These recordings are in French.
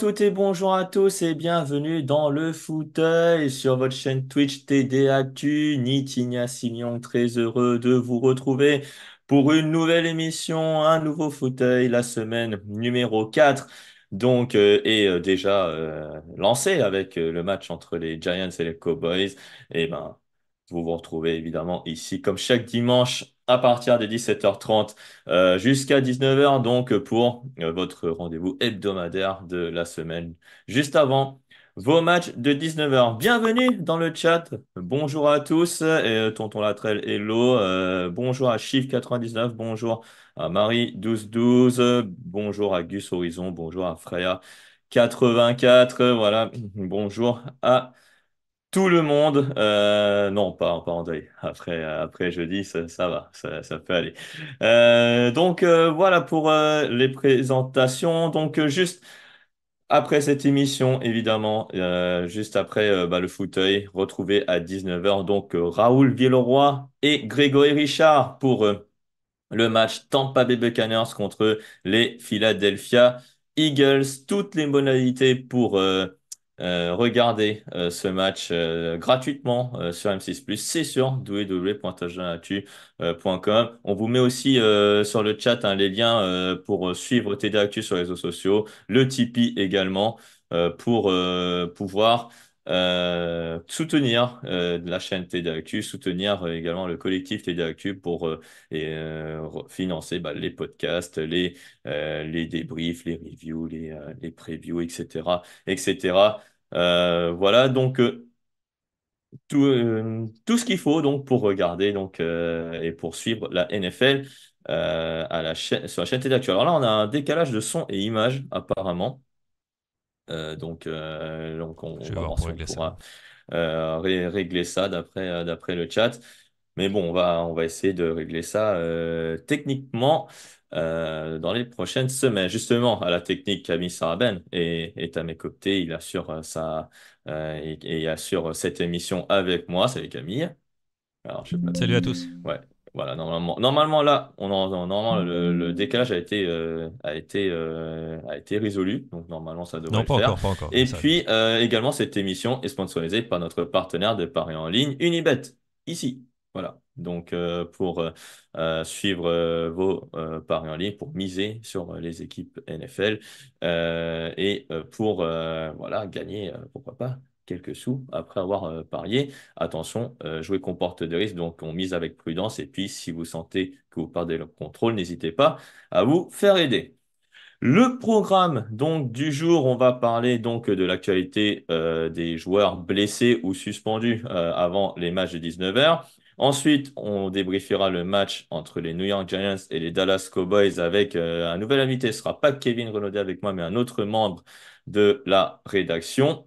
Tout et bonjour à tous et bienvenue dans le fauteuil sur votre chaîne Twitch Actu Nitinia Simion, très heureux de vous retrouver pour une nouvelle émission, un nouveau fauteuil la semaine numéro 4 donc est euh, euh, déjà euh, lancé avec le match entre les Giants et les Cowboys, et eh ben vous vous retrouvez évidemment ici comme chaque dimanche à partir de 17h30 jusqu'à 19h donc pour votre rendez-vous hebdomadaire de la semaine juste avant vos matchs de 19h. Bienvenue dans le chat. Bonjour à tous. Et, euh, tonton Latrelle, hello. Euh, bonjour à Chiffre99. Bonjour à Marie1212. Bonjour à Gus Horizon. Bonjour à Freya84. Voilà. Bonjour à tout le monde. Euh, non, pas, pas en deuil. Après, après jeudi, ça, va. Ça, ça, peut aller. donc, voilà pour les présentations. Donc, juste. Après cette émission, évidemment, euh, juste après euh, bah, le fauteuil, retrouvé à 19h, donc euh, Raoul Villeroy et Grégory Richard pour le match Tampa Bay Buccaneers contre les Philadelphia Eagles. Toutes les modalités pour euh, regardez euh, ce match euh, gratuitement sur M6+, c'est sur www.tdactu.com. On vous met aussi sur le chat hein, les liens pour suivre TD Actu sur les réseaux sociaux, le Tipeee également, pour pouvoir euh, soutenir euh, la chaîne TDAQ, soutenir euh, également le collectif TDAQ pour financer bah, les podcasts, les, débriefs, les reviews, les, les previews, etc. etc. voilà, donc tout, ce qu'il faut donc, pour regarder donc, et pour suivre la NFL la sur la chaîne TDAQ. Alors là, on a un décalage de son et image apparemment. Euh, donc, euh, donc, on, va régler ça. Euh, régler ça d'après d'après le chat. Mais bon, on va, on va essayer de régler ça techniquement dans les prochaines semaines. Justement, à la technique, Camille Saraben est, est à mes côtés. Il assure, sa, et, assure cette émission avec moi. Salut Camille. Alors, Salut à tous. Ouais voilà, normalement, normalement là, on normalement, le, décalage a été, euh, a, été, euh, a été résolu. Donc, normalement, ça devrait non, pas Encore, pas encore, Et puis, euh, également, cette émission est sponsorisée par notre partenaire de Paris en ligne, Unibet, ici. Voilà. Donc, pour suivre vos paris en ligne, pour miser sur les équipes NFL et pour voilà, gagner, pourquoi pas, quelques sous après avoir euh, parié. Attention, euh, jouer comporte des risques, donc on mise avec prudence. Et puis, si vous sentez que vous perdez le contrôle, n'hésitez pas à vous faire aider. Le programme donc du jour, on va parler donc de l'actualité euh, des joueurs blessés ou suspendus avant les matchs de 19h. Ensuite, on débriefera le match entre les New York Giants et les Dallas Cowboys avec un nouvel invité. Ce sera pas Kevin Renaudet avec moi, mais un autre membre de la rédaction.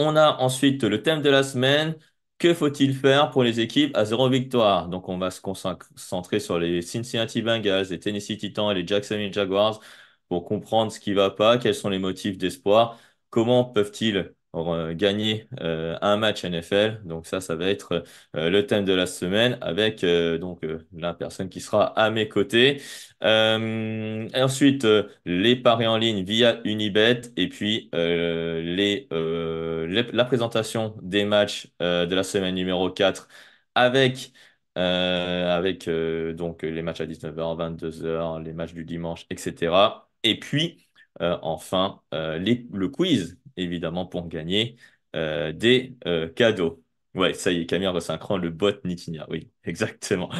On a ensuite le thème de la semaine. Que faut-il faire pour les équipes à zéro victoire? Donc, on va se concentrer sur les Cincinnati Bengals, les Tennessee Titans et les Jacksonville Jaguars pour comprendre ce qui ne va pas, quels sont les motifs d'espoir, comment peuvent-ils euh, gagner euh, un match NFL. Donc ça, ça va être euh, le thème de la semaine avec donc la personne qui sera à mes côtés. ensuite, les paris en ligne via Unibet et puis les, la présentation des matchs de la semaine numéro 4 avec avec donc les matchs à 19h, 22h, les matchs du dimanche, etc. Et puis enfin le quiz évidemment, pour gagner euh, des euh, cadeaux. Ouais, ça y est, Camille resynchron, le bot Nitinia. Oui, exactement.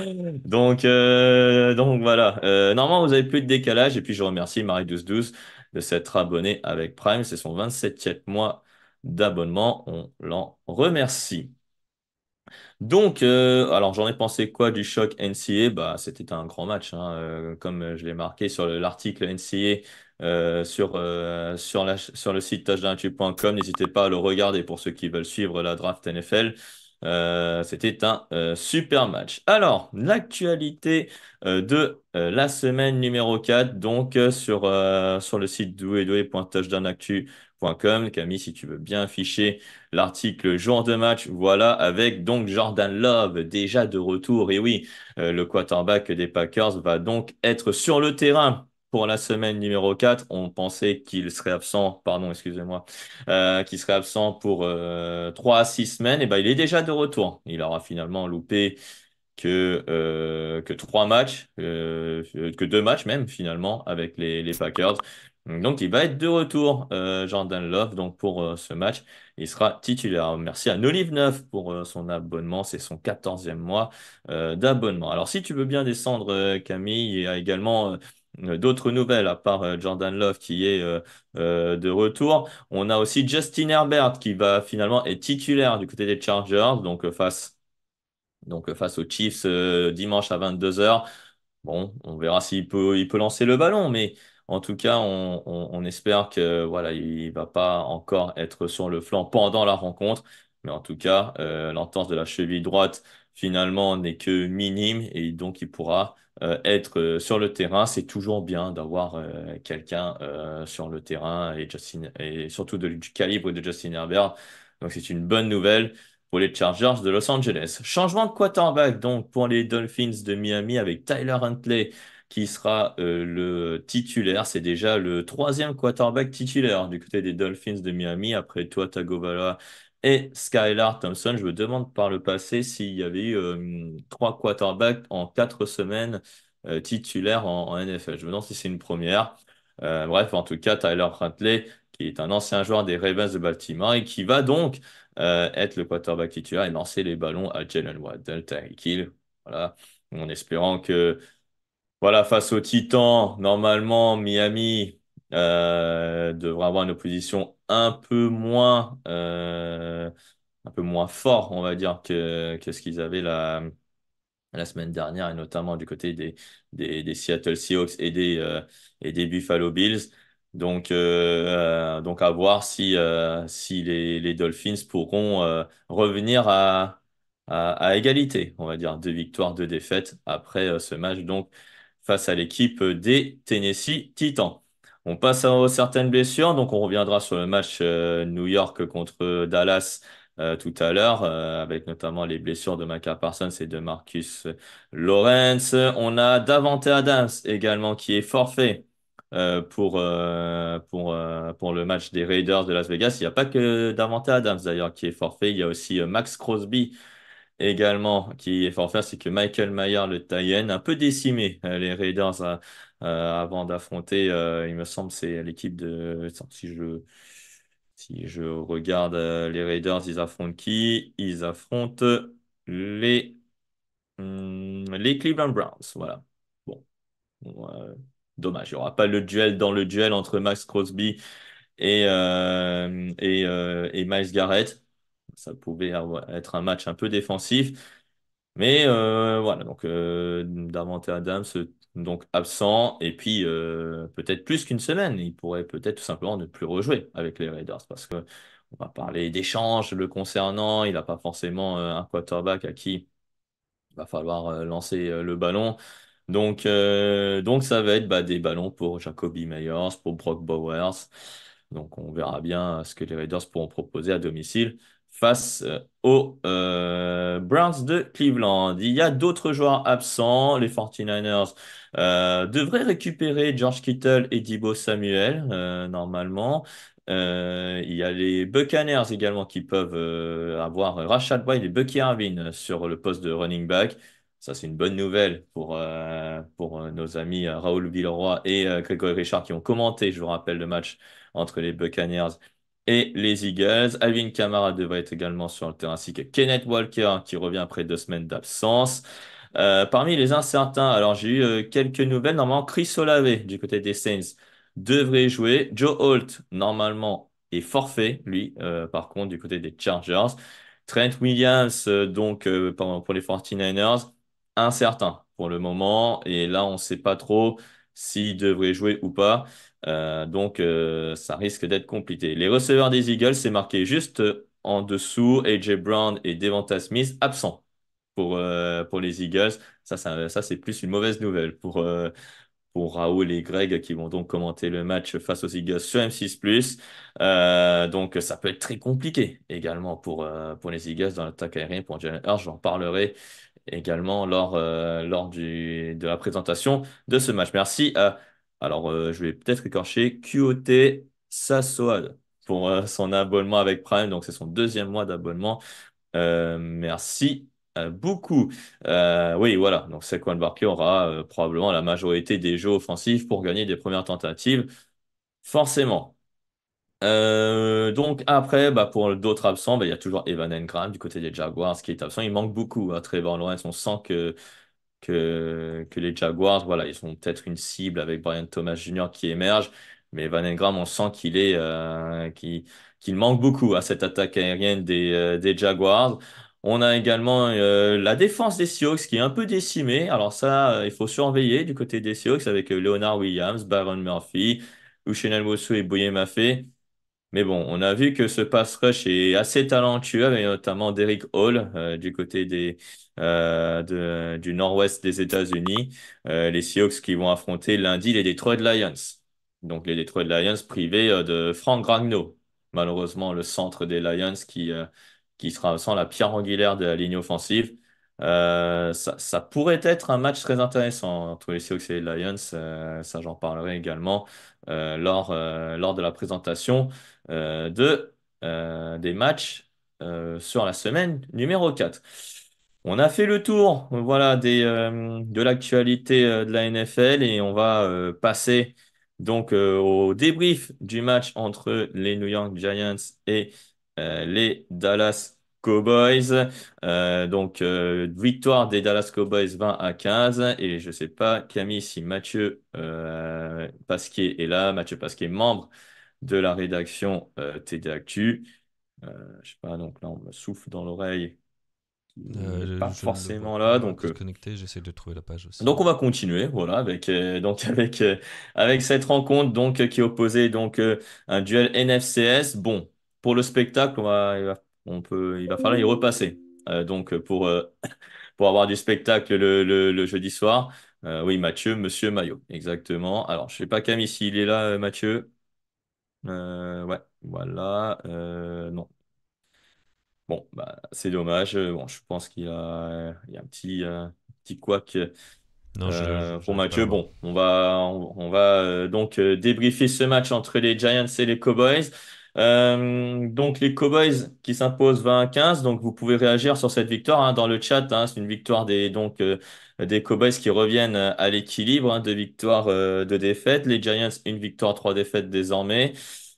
Donc, euh, donc voilà. normalement, vous avez plus de décalage. Et puis, je remercie Marie1212 de s'être abonné avec Prime. C'est son 27e mois d'abonnement. On l'en remercie. Donc, alors j'en ai pensé quoi du choc NCA bah, C'était un grand match, hein, comme je l'ai marqué sur l'article NCA euh, sur, euh, sur, le site touchdownactu.com. N'hésitez pas à le regarder pour ceux qui veulent suivre la draft NFL. Euh, c'était un super match. Alors, l'actualité de la semaine numéro 4, donc sur, sur le site doué.touchdownactu.com. Camille, si tu veux bien afficher l'article jour de match, voilà, avec donc Jordan Love déjà de retour. Et oui, le quarterback des Packers va donc être sur le terrain pour la semaine numéro 4. On pensait qu'il serait absent, pardon, excusez-moi, euh, qu'il serait absent pour 3 euh, à 6 semaines. Et eh ben, il est déjà de retour. Il aura finalement loupé que, euh, que 3 matchs, que 2 matchs même finalement avec les, Packers. Donc il va être de retour, Jordan Love, donc pour ce match. Il sera titulaire. Merci à Nolive 9 pour son abonnement. C'est son 14e mois d'abonnement. Alors si tu veux bien descendre, Camille, il y a également euh, d'autres nouvelles à part euh, Jordan Love qui est euh, de retour. On a aussi Justin Herbert qui va finalement être titulaire du côté des Chargers, donc face, donc face aux Chiefs dimanche à 22h. Bon, on verra s'il peut, il peut lancer le ballon, mais en tout cas, on, espère que voilà, il va pas encore être sur le flanc pendant la rencontre. Mais en tout cas, l'entente de la cheville droite finalement n'est que minime et donc il pourra euh, être euh, sur le terrain, c'est toujours bien d'avoir euh, quelqu'un sur le terrain et, Justin, et surtout du calibre de Justin Herbert. Donc c'est une bonne nouvelle pour les Chargers de Los Angeles. Changement de quarterback donc pour les Dolphins de Miami avec Tyler Huntley qui sera le titulaire. C'est déjà le troisième quarterback titulaire du côté des Dolphins de Miami après Tua Tagovailoa et Skylar Thompson, je me demande par le passé s'il y avait eu euh, trois quarterbacks en quatre semaines euh, titulaires en, NFL. Je me demande si c'est une première. Euh, bref, en tout cas, Tyler Huntley, qui est un ancien joueur des Ravens de Baltimore et qui va donc être le quarterback titulaire et lancer les ballons à Jalen Waddell, et Kill. Voilà, en espérant que, voilà, face aux Titans, normalement, Miami devra avoir une opposition un peu moins, euh, un peu moins fort, on va dire, que, ce qu'ils avaient la, la semaine dernière, et notamment du côté des, des, Seattle Seahawks et des, euh, et des Buffalo Bills. Donc, euh, donc à voir si, si les, Dolphins pourront revenir à, égalité, on va dire, deux victoires, deux défaites après ce match donc face à l'équipe des Tennessee Titans. On passe à certaines blessures, donc on reviendra sur le match euh, New York contre Dallas euh, tout à l'heure, euh, avec notamment les blessures de Michael Parsons et de Marcus Lawrence. On a Davante Adams également qui est forfait pour, pour, pour le match des Raiders de Las Vegas. Il n'y a pas que Davante Adams d'ailleurs qui est forfait, il y a aussi Max Crosby également qui est forfait, c'est que Michael Mayer, le a un peu décimé les Raiders euh, avant d'affronter, euh, il me semble, c'est l'équipe de. Si je, si je regarde euh, les Raiders, ils affrontent qui? Ils affrontent les, hmm, les Cleveland Browns. Voilà. Bon. dommage. Il n'y aura pas le duel dans le duel entre Max Crosby et, et, et Miles Garrett. Ça pouvait être un match un peu défensif. Mais voilà, donc Davante Adams donc absent, et puis euh, peut-être plus qu'une semaine. Il pourrait peut-être tout simplement ne plus rejouer avec les Raiders parce que on va parler d'échanges le concernant. Il n'a pas forcément euh, un quarterback à qui il va falloir euh, lancer le ballon. Donc, donc ça va être bah, des ballons pour Jacoby Meyers, pour Brock Bowers. Donc on verra bien ce que les Raiders pourront proposer à domicile face euh, aux euh, Browns de Cleveland. Il y a d'autres joueurs absents. Les 49ers euh, devraient récupérer George Kittle et Dibo Samuel, normalement. il y a les Buccaneers également qui peuvent avoir Rashad White et Bucky Irvin sur le poste de running back. Ça, c'est une bonne nouvelle pour, pour nos amis Raoul Villeroy et Richard qui ont commenté, je vous rappelle, le match entre les Buccaneers et les Eagles. Alvin Kamara devrait être également sur le terrain, ainsi que Kenneth Walker hein, qui revient après deux semaines d'absence. Euh, parmi les incertains, alors j'ai eu euh, quelques nouvelles. Normalement, Chris Olave du côté des Saints devrait jouer. Joe Holt, normalement, est forfait, lui, euh, par contre, du côté des Chargers. Trent Williams, donc, pour les 49ers, incertain pour le moment. Et là, on ne sait pas trop s'ils devrait jouer ou pas. Euh, donc, euh, ça risque d'être compliqué. Les receveurs des Eagles, c'est marqué juste en dessous. AJ Brown et Devonta Smith absent pour, euh, pour les Eagles. Ça, ça, c'est plus une mauvaise nouvelle pour, pour Raoul et Greg qui vont donc commenter le match face aux Eagles sur M6+. donc ça peut être très compliqué également pour, pour les Eagles dans l'attaque aérienne pour J'en parlerai également lors, euh, lors du, de la présentation de ce match. Merci à, euh, alors euh, je vais peut-être écorcher QOT Sassoad pour son abonnement avec Prime. Donc c'est son deuxième mois d'abonnement. merci beaucoup. oui, voilà. Donc Sequan Barkley aura probablement la majorité des jeux offensifs pour gagner des premières tentatives. Forcément, euh, donc après, bah, pour d'autres absents, bah, il y a toujours Evan Engram du côté des Jaguars qui est absent. Il manque beaucoup à hein, Trevor Lawrence. On sent que, que, que les Jaguars, voilà, ils ont peut-être une cible avec Brian Thomas Jr. qui émerge. Mais Evan Engram, on sent qu'il est euh, qu'il manque beaucoup à cette attaque aérienne des, euh, des Jaguars. On a également la défense des Seahawks qui est un peu décimée. Alors ça, il faut surveiller du côté des Seahawks avec Leonard Williams, Byron Murphy, Ushenel Mosu et Bouye Maffei. Mais bon, on a vu que ce pass rush est assez talentueux, avec notamment Derrick Hall euh, du côté des, euh, du nord-ouest des États-Unis, euh, les Seahawks qui vont affronter lundi les Detroit Lions. Donc les Detroit Lions privés de Frank Ragnow, malheureusement le centre des Lions qui, qui sera sans la pierre angulaire de la ligne offensive. Ça, ça, pourrait être un match très intéressant entre les Seahawks et les Lions, ça j'en parlerai également. Euh, euh, lors, de la présentation euh, de, des matchs sur la semaine numéro 4. On a fait le tour, voilà, des, de l'actualité de la NFL et on va passer donc au débrief du match entre les New York Giants et les Dallas Cowboys. Euh, donc, euh, victoire des Dallas Cowboys 20 à 15. Et je ne sais pas, Camille, si Mathieu euh, Pasquier est là. Mathieu Pasquier, membre de la rédaction TD Actu. je ne sais pas, donc là, on me souffle dans l'oreille. pas forcément là, donc connecté, j'essaie de trouver la page Donc on va continuer, voilà, avec donc avec avec cette rencontre donc qui opposait donc un duel NFCS. Bon, pour le spectacle, on va on peut, il va falloir y repasser. Euh, donc, pour, euh, pour avoir du spectacle le, le, jeudi soir. Euh, oui, Mathieu, Monsieur Maillot, exactement. Alors, je ne sais pas, Camille, s'il est là, Mathieu. ouais, voilà. non. Bon, bah, c'est dommage. Bon, je pense qu'il a, il y a un petit, petit couac. pour Mathieu, bon, on va, on, on va donc débriefer ce match entre les Giants et les Cowboys. Euh, donc les Cowboys qui s'imposent 20 à 15. Donc vous pouvez réagir sur cette victoire hein, dans le chat. Hein. c'est une victoire des donc euh, des Cowboys qui reviennent à l'équilibre hein, de victoire euh, de défaite. Les Giants une victoire trois défaites désormais.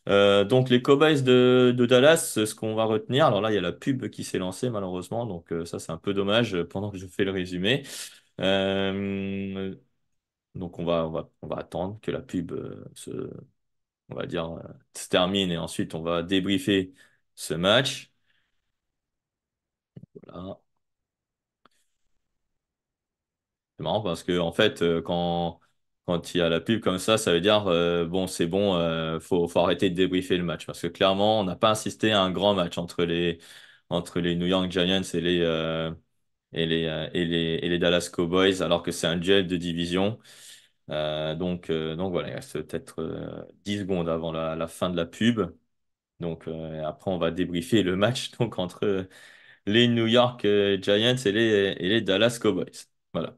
donc les Cowboys de, de Dallas, ce qu'on va retenir. Alors là il y a la pub qui s'est lancée malheureusement. Donc ça c'est un peu dommage pendant que je fais le résumé. donc on va, on va on va attendre que la pub se on va dire, se termine et ensuite on va débriefer ce match. Voilà. C'est marrant parce que en fait, euh, quand, il y a la pub comme ça, ça veut dire euh, bon, c'est bon, euh, faut, arrêter de débriefer le match. Parce que clairement, on n'a pas insisté à un grand match entre les, entre les New York Giants et les, et les, et les Dallas Cowboys, alors que c'est un duel de division. Euh, donc, euh, donc voilà, il reste peut-être 10 euh, secondes avant la, fin de la pub. Donc après, on va débriefer le match donc, entre les New York Giants et les, et les Dallas Cowboys. Voilà.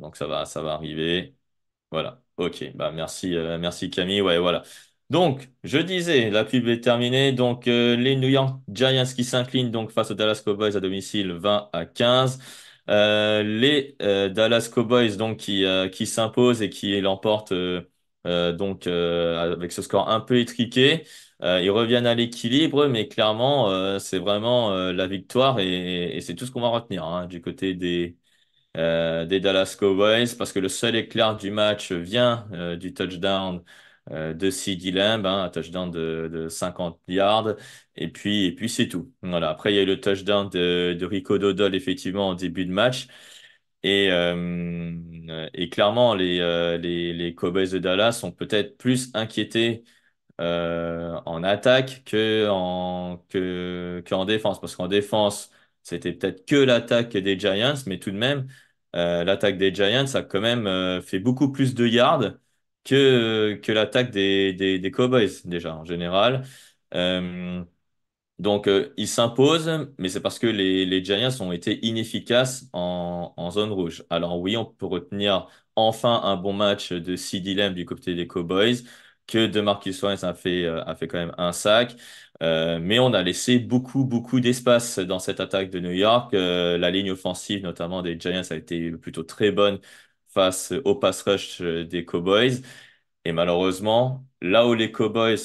donc ça va, ça va arriver. Voilà. Ok. Bah, merci, merci Camille. Ouais, voilà. Donc, je disais, la pub est terminée. Donc, les New York Giants qui s'inclinent donc face aux Dallas Cowboys à domicile 20 à 15. Euh, les euh, Dallas Cowboys donc qui, euh, qui s'imposent et qui l'emportent donc avec ce score un peu étriqué. ils reviennent à l'équilibre, mais clairement, c'est vraiment la victoire et, c'est tout ce qu'on va retenir hein, du côté des, des Dallas Cowboys parce que le seul éclair du match vient du touchdown euh, de CD Limb hein, un touchdown de, de, 50 yards, et puis, et puis c'est tout. Voilà. Après, il y a eu le touchdown de, de Rico Dodol, effectivement, en début de match. Et, euh, et clairement, euh, les, les, Cowboys de Dallas sont peut-être plus inquiétés en attaque que en, que, en défense, parce qu'en défense, c'était peut-être que l'attaque des Giants, mais tout de même, l'attaque des Giants a quand même fait beaucoup plus de yards que, que l'attaque des, des, Cowboys, déjà, en général. Euh, donc, il euh, ils s'imposent, mais c'est parce que les, les, Giants ont été inefficaces en, en, zone rouge. Alors, oui, on peut retenir enfin un bon match de CD Lamb du côté des Cowboys, que de Marcus a fait, euh, a fait quand même un sac. mais on a laissé beaucoup, beaucoup d'espace dans cette attaque de New York. la ligne offensive, notamment des Giants, a été plutôt très bonne face au pass rush euh, des Cowboys. Et malheureusement, là où les Cowboys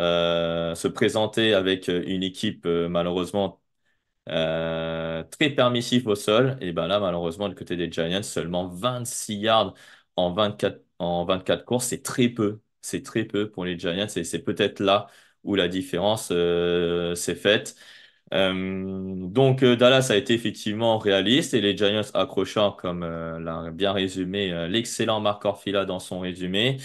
euh, se présentaient avec euh, une équipe malheureusement très permissive au sol, et ben là, malheureusement, du côté des Giants, seulement 26 yards en 24, en 24 courses, c'est très peu. C'est très peu pour les Giants et c'est peut-être là où la différence s'est faite. Euh, donc euh, Dallas a été effectivement réaliste et les Giants accrochant, comme euh, l'a bien résumé l'excellent Marc Orfila dans son résumé.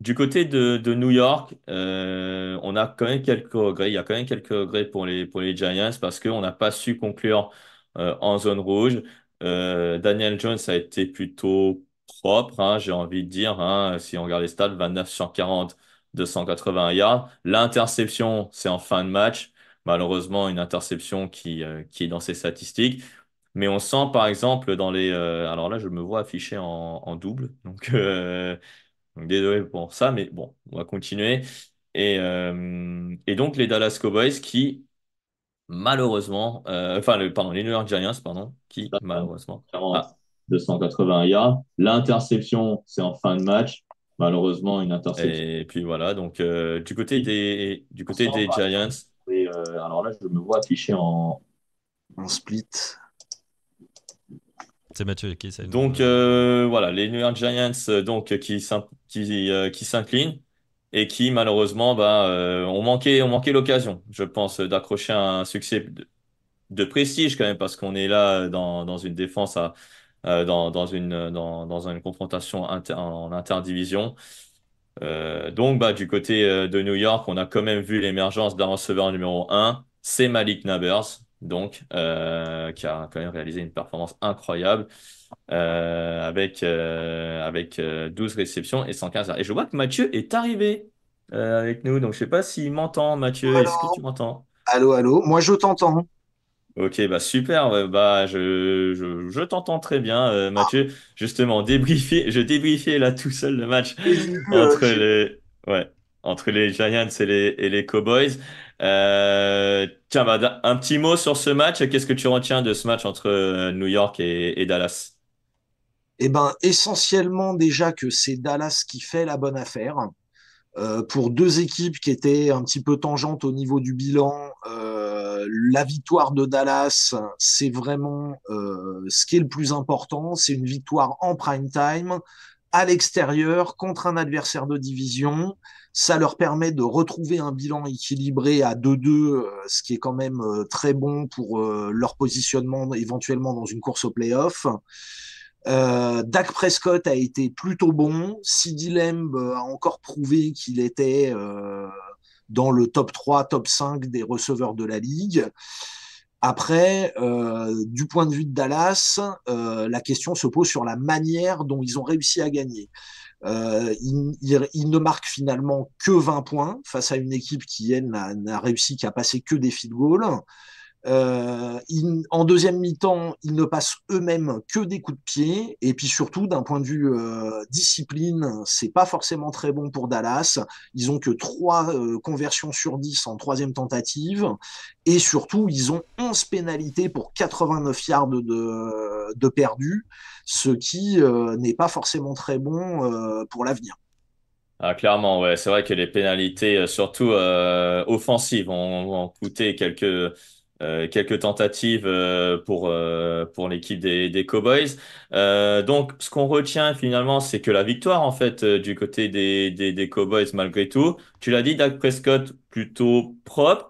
du côté de, New York, on a quand même quelques regrets. Il y a quand même quelques regrets pour les, pour les Giants parce qu'on n'a pas su conclure en zone rouge. Daniel Jones a été plutôt propre, hein, j'ai envie de dire, hein, si on regarde les stats, 29 sur 40, 281 yards. L'interception, c'est en fin de match malheureusement une interception qui, euh, qui est dans ces statistiques. Mais on sent par exemple dans les. Euh, alors là, je me vois affiché en, double. Euh, donc, désolé pour ça, mais bon, on va continuer. Et, et donc les Dallas Cowboys qui, malheureusement, enfin, pardon, les New York Giants, pardon, qui, malheureusement. 280 ah. yards. L'interception, c'est en fin de match. Malheureusement, une interception. Et puis voilà, donc du côté des, du côté des Giants. Euh, alors là, je me vois affiché en, split. C'est Mathieu qui essaie. Donc euh, voilà, les New York Giants euh, donc, qui, qui, s'inclinent et qui malheureusement bah, ont manqué, l'occasion, je pense, d'accrocher un succès de, prestige quand même, parce qu'on est là dans, une défense, dans, une, dans, une confrontation en interdivision. Euh, donc, bah, du côté euh, de New York, on a quand même vu l'émergence d'un receveur numéro 1, c'est Malik Nabers, donc, euh, qui a quand même réalisé une performance incroyable avec, avec 12 réceptions et 115 yards. Et je vois que Mathieu est arrivé avec nous, donc je ne sais pas s'il m'entend. Mathieu, est-ce que tu m'entends? Allô, allô, moi je t'entends. Ok, bah super, bah je, t'entends très bien, euh, Mathieu. Justement, débriefer, je débriefais là tout seul le match euh, entre les, entre les Giants et les, Cowboys. Euh, tiens, bah, un petit mot sur ce match. Qu'est-ce que tu retiens de ce match entre New York et, Dallas? Eh ben, essentiellement déjà que c'est Dallas qui fait la bonne affaire. Euh, pour deux équipes qui étaient un petit peu tangentes au niveau du bilan, euh, la victoire de Dallas, c'est vraiment euh, ce qui est le plus important. C'est une victoire en prime time, à l'extérieur, contre un adversaire de division. Ça leur permet de retrouver un bilan équilibré à 2-2, ce qui est quand même très bon pour leur positionnement éventuellement dans une course au playoff. Euh, Dak Prescott a été plutôt bon. Sidi Lamb a encore prouvé qu'il était euh, dans le top 3, top 5 des receveurs de la ligue. Après, euh, du point de vue de Dallas, la question se pose sur la manière dont ils ont réussi à gagner. Ils, ne marquent finalement que 20 points face à une équipe qui, elle, n'a réussi qu'à passer que des field goals. Euh, en deuxième mi-temps, ils ne passent eux-mêmes que des coups de pied. Et puis surtout, d'un point de vue euh, discipline, c'est pas forcément très bon pour Dallas. Ils ont que trois euh, conversions sur 10 en troisième tentative. Et surtout, ils ont 11 pénalités pour 89 yards de, de perdu, ce qui n'est pas forcément très bon pour l'avenir. Ah, clairement, ouais. c'est vrai que les pénalités, surtout offensives, ont, ont coûté quelques euh, quelques tentatives euh, pour, euh, pour l'équipe des, Cowboys. donc, ce qu'on retient finalement, c'est que la victoire, en fait, du côté des, des, Cowboys, malgré tout, tu l'as dit, Dak Prescott, plutôt propre.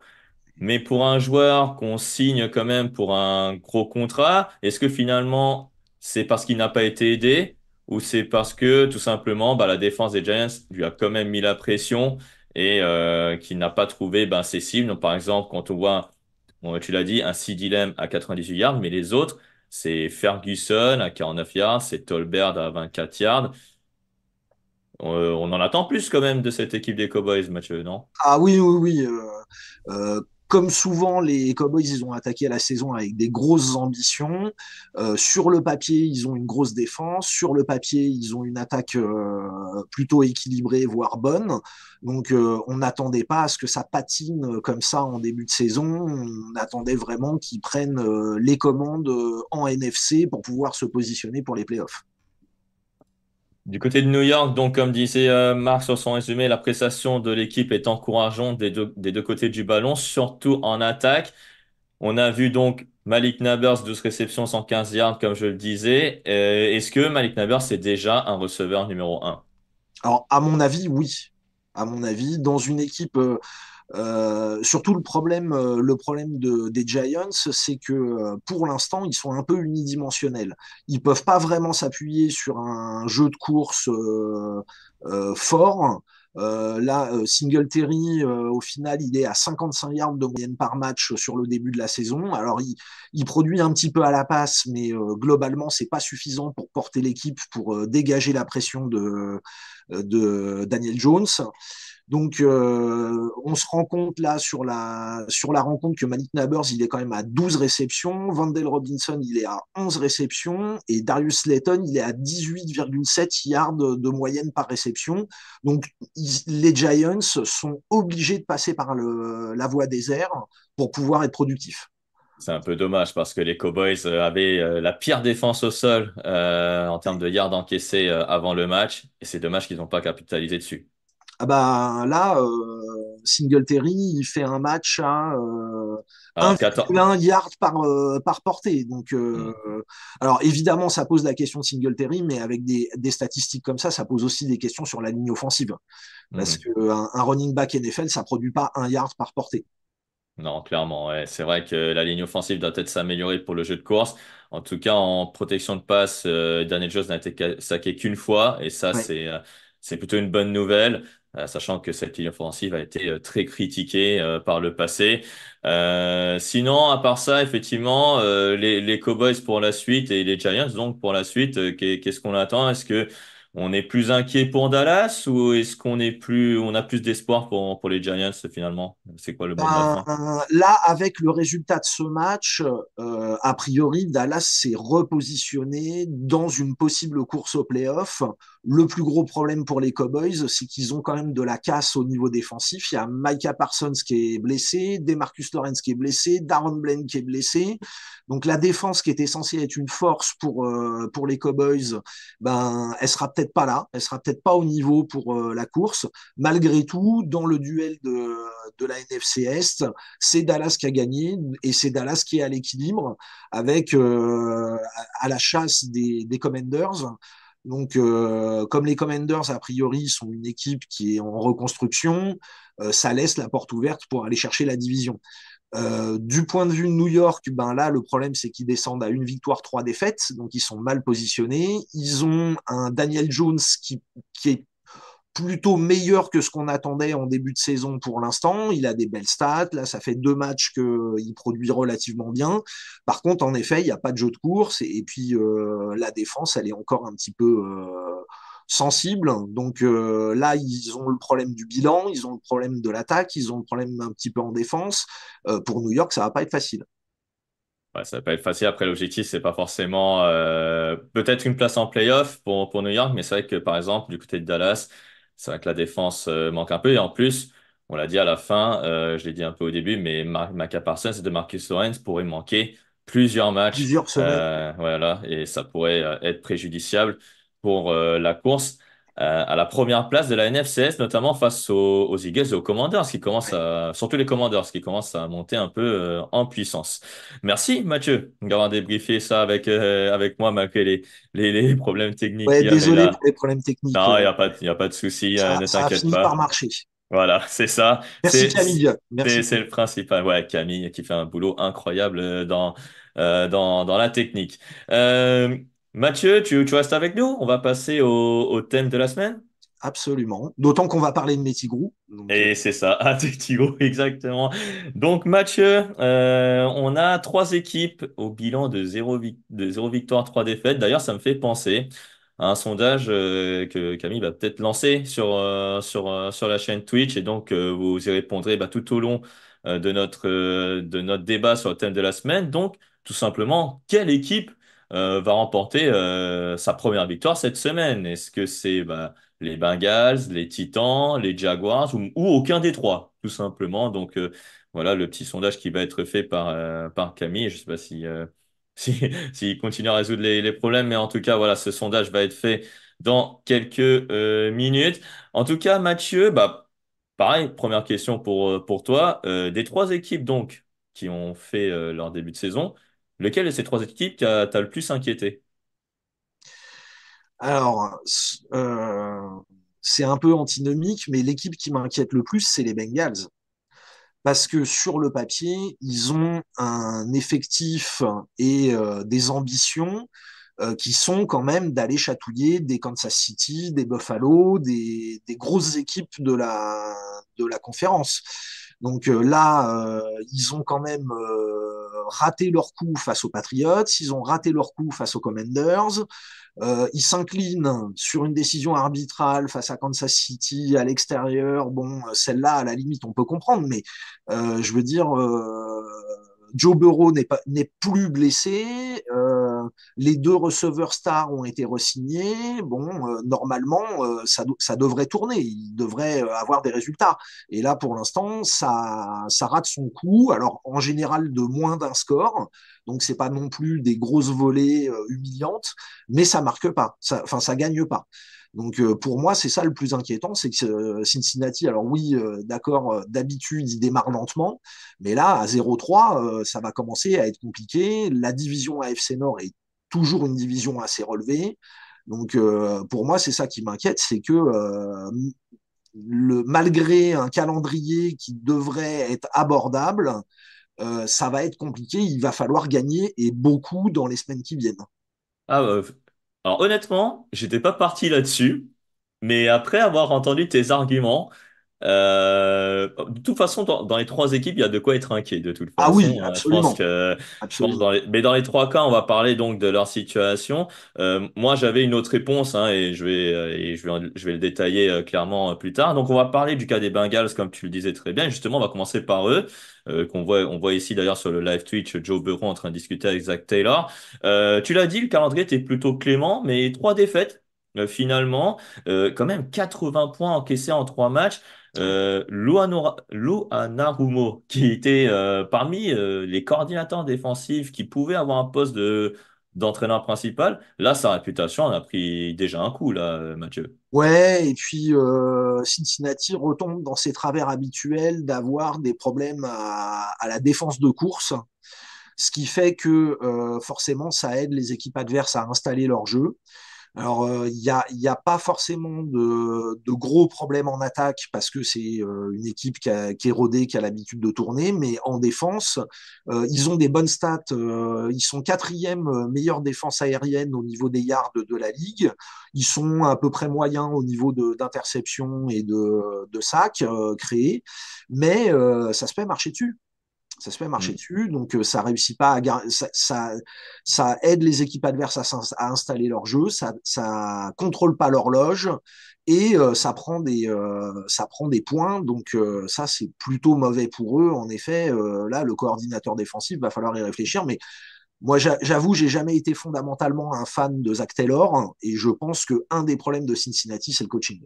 Mais pour un joueur qu'on signe quand même pour un gros contrat, est-ce que finalement, c'est parce qu'il n'a pas été aidé ou c'est parce que tout simplement, bah, la défense des Giants lui a quand même mis la pression et qu'il n'a pas trouvé ben, ses cibles. Donc, par exemple, quand on voit tu l'as dit, un Sidilem à 98 yards, mais les autres, c'est Ferguson à 49 yards, c'est Tolbert à 24 yards. Euh, on, en attend plus quand même de cette équipe des Cowboys, Mathieu, non Ah oui, oui, oui. Euh, euh, comme souvent, les Cowboys, ils ont attaqué la saison avec des grosses ambitions. Euh, sur le papier, ils ont une grosse défense. Sur le papier, ils ont une attaque euh, plutôt équilibrée, voire bonne. Donc, euh, on n'attendait pas à ce que ça patine comme ça en début de saison. On attendait vraiment qu'ils prennent les commandes en NFC pour pouvoir se positionner pour les playoffs. Du côté de New York, donc comme disait euh, Marc sur son résumé, la prestation de l'équipe est encourageante des deux, côtés du ballon, surtout en attaque. On a vu donc Malik Nabers, 12 réceptions, 115 yards, comme je le disais. Euh, est-ce que Malik Nabers est déjà un receveur numéro 1 Alors, à mon avis, oui. À mon avis, dans une équipe... Euh, euh, surtout le problème, euh, le problème des Giants, c'est que euh, pour l'instant, ils sont un peu unidimensionnels. Ils peuvent pas vraiment s'appuyer sur un jeu de course fort. Euh, là, Terry au final, il est à 55 yards de moyenne par match sur le début de la saison. Alors, il, produit un petit peu à la passe, mais globalement, c'est pas suffisant pour porter l'équipe, pour dégager la pression de Daniel Jones. Donc, euh, on se rend compte là sur la, sur la rencontre que Malik Nabers, il est quand même à 12 réceptions. Vandel Robinson, il est à 11 réceptions. Et Darius Slayton, il est à 18,7 yards de moyenne par réception. Donc, les Giants sont obligés de passer par la voie des airs pour pouvoir être productifs. C'est un peu dommage parce que les Cowboys euh, avaient euh, la pire défense au sol en termes de yards encaissés avant le match. Et c'est dommage qu'ils n'ont pas capitalisé dessus. Ah bah là, euh, Singletary, il fait un match à euh, ah, yard par, euh, par portée. Donc, mm. alors évidemment, ça pose la question de Singletary, mais avec des, statistiques comme ça, ça pose aussi des questions sur la ligne offensive. Parce mm. qu'un un running back NFL, ça produit pas un yard par portée. Non, clairement, C'est vrai que la ligne offensive doit être s'améliorer pour le jeu de course. En tout cas, en protection de passe, Daniel Jones n'a été saqué qu'une fois, et ça, c'est c'est plutôt une bonne nouvelle. Euh, sachant que cette ligne offensive a été euh, très critiquée euh, par le passé. sinon, à part ça, effectivement, les, Cowboys pour la suite et les Giants donc pour la suite, qu'est-ce qu'on attend Est-ce que on est plus inquiet pour Dallas ou est-ce qu'on est plus, on a plus d'espoir pour, pour les Giants finalement C'est quoi le bon Là, avec le résultat de ce match, a priori, Dallas s'est repositionné dans une possible course au playoff. Le plus gros problème pour les Cowboys, c'est qu'ils ont quand même de la casse au niveau défensif. Il y a Micah Parsons qui est blessé, Demarcus Lawrence qui est blessé, Darren Blaine qui est blessé. Donc la défense qui était censée être une force pour euh, pour les Cowboys, ben elle sera peut-être pas là, elle sera peut-être pas au niveau pour euh, la course. Malgré tout, dans le duel de de la NFC Est, c'est Dallas qui a gagné et c'est Dallas qui est à l'équilibre avec euh, à la chasse des des Commanders. Donc, euh, comme les Commanders, a priori, sont une équipe qui est en reconstruction, euh, ça laisse la porte ouverte pour aller chercher la division. Euh, du point de vue de New York, ben là, le problème, c'est qu'ils descendent à une victoire, trois défaites, donc ils sont mal positionnés. Ils ont un Daniel Jones qui, qui est plutôt meilleur que ce qu'on attendait en début de saison pour l'instant. Il a des belles stats. Là, ça fait deux matchs qu'il produit relativement bien. Par contre, en effet, il n'y a pas de jeu de course. Et, puis, euh, la défense, elle est encore un petit peu euh, sensible. Donc euh, là, ils ont le problème du bilan, ils ont le problème de l'attaque, ils ont le problème un petit peu en défense. pour New York, ça va pas être facile. Ouais, ça va pas être facile. Après, l'objectif, c'est pas forcément peut-être une place en playoff pour, pour New York, mais c'est vrai que par exemple, du côté de Dallas, c'est vrai que la défense euh, manque un peu. Et en plus, on l'a dit à la fin, euh, je l'ai dit un peu au début, mais Maca Parsons et de Marcus Lawrence pourraient manquer plusieurs matchs. Plusieurs semaines. Euh, voilà, et ça pourrait être préjudiciable pour la course. Euh, à la première place de la NFCS, notamment face aux, aux Eagles et aux Commanders, qui commencent à, surtout les commandeurs, ce qui commence à monter un peu euh, en puissance. Merci Mathieu d'avoir débriefé ça avec, euh, avec moi, malgré les, les, les problèmes techniques. Ouais, désolé pour les problèmes techniques. Non, il n'y a, pas, a pas de souci, ne t'inquiète pas. par marcher. Voilà, c'est ça. Merci Camille. C'est le principal. Ouais, Camille qui fait un boulot incroyable dans, dans, dans la technique. Euh, Mathieu, tu, restes avec nous On va passer au, thème de la semaine Absolument. D'autant qu'on va parler de Métigrou. Et euh, c'est ça, à exactement. Donc Mathieu, euh, on a trois équipes au bilan de zéro de victoire, trois défaites. D'ailleurs, ça me fait penser à un sondage euh, que Camille va peut-être lancer sur, sur, sur la chaîne Twitch. Et donc, vous y répondrez bah, tout au long de, notre, de notre débat sur le thème de la semaine. Donc, tout simplement, quelle équipe euh, va remporter euh, sa première victoire cette semaine. Est-ce que c'est bah, les Bengals, les Titans, les Jaguars ou, aucun des trois, tout simplement Donc euh, voilà le petit sondage qui va être fait par, par Camille. Je ne sais pas si s'il continue à résoudre les, problèmes, mais en tout cas, voilà, ce sondage va être fait dans quelques minutes. En tout cas, Mathieu, bah, pareil, première question pour, pour toi. des trois équipes donc qui ont fait leur début de saison, Lequel de ces trois équipes t'a le plus inquiété Alors, euh, c'est un peu antinomique, mais l'équipe qui m'inquiète le plus, c'est les Bengals. Parce que sur le papier, ils ont un effectif et euh, des ambitions euh, qui sont quand même d'aller chatouiller des Kansas City, des Buffalo, des, grosses équipes de la, de la conférence. Donc là, ils ont quand même raté leur coup face aux Patriots, ils ont raté leur coup face aux Commanders, euh, ils s'inclinent sur une décision arbitrale face à Kansas City à l'extérieur. Bon, euh, celle-là, à la limite, on peut comprendre, mais euh, je veux dire, euh, Joe Burrow n'est plus blessé. Euh, les deux receveurs stars ont été resignés. Bon, euh, normalement, euh, ça, ça, devrait tourner. Il devrait avoir des résultats. Et là, pour l'instant, ça, ça rate son coup. Alors, en général, de moins d'un score. Donc, c'est pas non plus des grosses volées humiliantes, mais ça marque pas. Enfin, ça, ça gagne pas. Donc euh, pour moi, c'est ça le plus inquiétant, c'est que euh, Cincinnati, alors oui, euh, d'accord, d'habitude, il démarre lentement, mais là, à 0-3, ça va commencer à être compliqué. La division AFC Nord est toujours une division assez relevée. Donc pour moi, c'est ça qui m'inquiète, c'est que le, malgré un calendrier qui devrait être abordable, ça va être compliqué, il va falloir gagner et beaucoup dans les semaines qui viennent. Ah, bah, alors honnêtement, j'étais pas parti là-dessus, mais après avoir entendu tes arguments, euh, de toute façon, dans, les trois équipes, il y a de quoi être inquiet, de toute façon. Ah oui, absolument. Euh, je pense que, mais dans les trois cas, on va parler donc de leur situation. Euh, moi, j'avais une autre réponse, hein, et, je vais, et je, vais, je vais le détailler clairement plus tard. Donc, on va parler du cas des Bengals, comme tu le disais très bien. Justement, on va commencer par eux. qu'on voit, on voit ici d'ailleurs sur le live Twitch Joe Bureau en train de discuter avec Zach Taylor. tu l'as dit, le calendrier était plutôt clément, mais trois défaites finalement, quand même 80 points encaissés en trois matchs. Euh, Lou Anarumo, qui était euh, parmi euh, les coordinateurs défensifs qui pouvaient avoir un poste d'entraîneur principal, là, sa réputation en a pris déjà un coup, là, Mathieu. Ouais, et puis Cincinnati retombe dans ses travers habituels d'avoir des problèmes à, la défense de course, ce qui fait que forcément, ça aide les équipes adverses à installer leur jeu. Alors, euh, il n'y a, a, pas forcément de, gros problèmes en attaque parce que c'est euh, une équipe qui, a, qui, est rodée, qui a l'habitude de tourner, mais en défense, euh, ils ont des bonnes stats. ils sont quatrième meilleure défense aérienne au niveau des yards de la ligue. Ils sont à peu près moyens au niveau d'interception et de, de sacs créés, mais ça se fait marcher dessus. Ça se fait marcher mm. dessus, donc euh, ça réussit pas à ça, ça, aide les équipes adverses à, installer leur jeu, ça, ça contrôle pas l'horloge et euh, ça prend des euh, ça prend des points donc ça c'est plutôt mauvais pour eux en effet là le coordinateur défensif va falloir y réfléchir mais moi j'avoue j'ai jamais été fondamentalement un fan de Zach Taylor et je pense que un des problèmes de Cincinnati c'est le coaching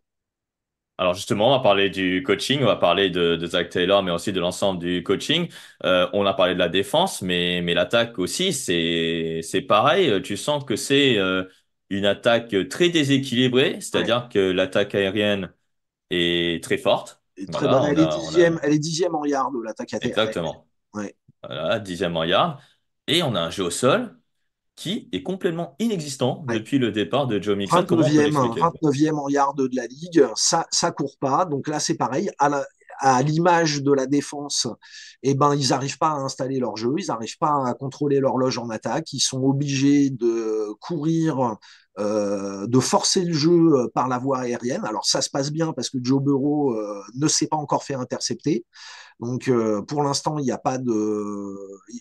alors justement, on va parler du coaching, on va parler de, Zach Taylor, mais aussi de l'ensemble du coaching. Euh, on a parlé de la défense, mais, mais l'attaque aussi, c'est, pareil. Euh, tu sens que c'est euh, une attaque très déséquilibrée, c'est-à-dire que l'attaque aérienne est très forte. Elle, est dixième, en yard, l'attaque aérienne. Exactement. Voilà, dixième en yard. Et on a un jeu au sol qui est complètement inexistant depuis le départ de Joe Mixon. 29e, en yard de la ligue, ça ça court pas. Donc là, c'est pareil. À l'image de la défense, eh ben, ils n'arrivent pas à installer leur jeu, ils n'arrivent pas à contrôler l'horloge en attaque, ils sont obligés de courir, euh, de forcer le jeu euh, par la voie aérienne. Alors ça se passe bien parce que Joe Burrow euh, ne s'est pas encore fait intercepter, donc euh, pour l'instant, il n'y a pas de.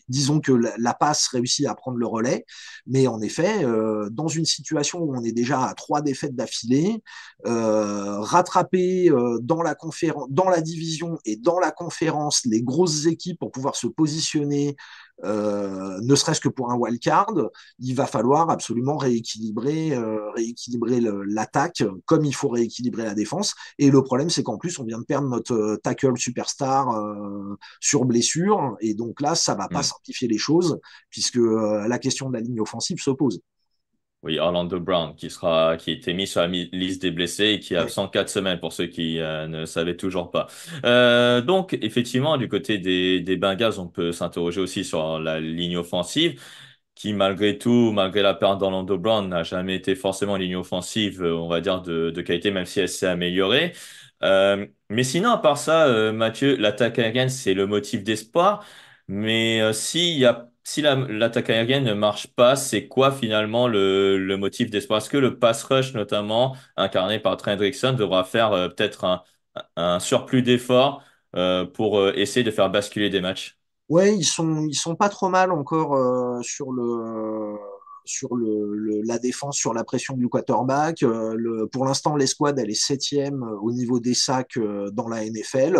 Disons que la, passe réussit à prendre le relais, mais en effet, euh, dans une situation où on est déjà à trois défaites d'affilée, euh, rattraper dans la conférence, dans la division et dans la conférence les grosses équipes pour pouvoir se positionner euh, ne serait-ce que pour un wildcard, il va falloir absolument rééquilibrer, euh, rééquilibrer l'attaque comme il faut rééquilibrer la défense. Et le problème, c'est qu'en plus, on vient de perdre notre euh, tackle superstar sur blessure. Et donc là, ça va pas mm. simplifier les choses puisque la question de la ligne offensive se pose. Oui, Orlando Brown, qui sera, qui était mis sur la liste des blessés et qui est absent quatre semaines pour ceux qui euh, ne savaient toujours pas. Euh, donc, effectivement, du côté des, des Bengals, on peut s'interroger aussi sur la ligne offensive, qui malgré tout, malgré la perte d'Orlando Brown, n'a jamais été forcément une ligne offensive, euh, on va dire, de, de qualité, même si elle s'est améliorée. mais sinon, à part ça, Mathieu, l'attaque aérienne, c'est le motif d'espoir. Mais s'il y a si l'attaque aérienne ne marche pas, c'est quoi finalement le, motif d'espoir Est-ce que le pass rush, notamment incarné par Trent Hendrickson devra faire euh, peut-être un, surplus d'efforts euh, pour euh, essayer de faire basculer des matchs Ouais, ils sont, ils sont pas trop mal encore sur le sur le, la défense, sur la pression du quarterback. pour l'instant, l'escouade, elle est septième au niveau des sacs dans la NFL.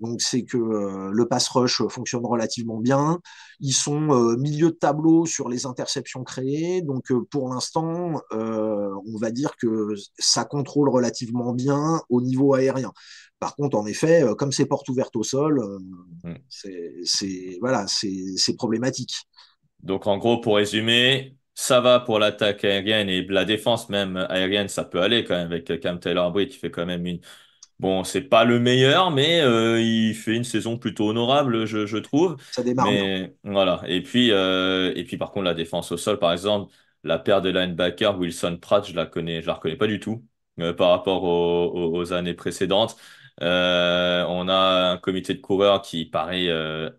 Donc c'est que euh, le pass rush euh, fonctionne relativement bien. Ils sont euh, milieu de tableau sur les interceptions créées. Donc pour l'instant, on va dire que ça contrôle relativement bien au niveau aérien. Par contre, en effet, comme c'est porte ouverte au sol, hmm. c'est voilà, c'est problématique. Donc en gros, pour résumer, ça va pour l'attaque aérienne et la défense même aérienne, ça peut aller quand même avec Cam Taylor-Britt qui fait quand même une, Bon, c'est pas le meilleur, mais euh, il fait une saison plutôt honorable, je, trouve. Ça démarre. Mais, voilà. Et puis, euh, et puis, par contre, la défense au sol, par exemple, la paire de linebacker Wilson Pratt, je la connais, je la reconnais pas du tout euh, par rapport aux, années précédentes. on a un comité de coureurs qui paraît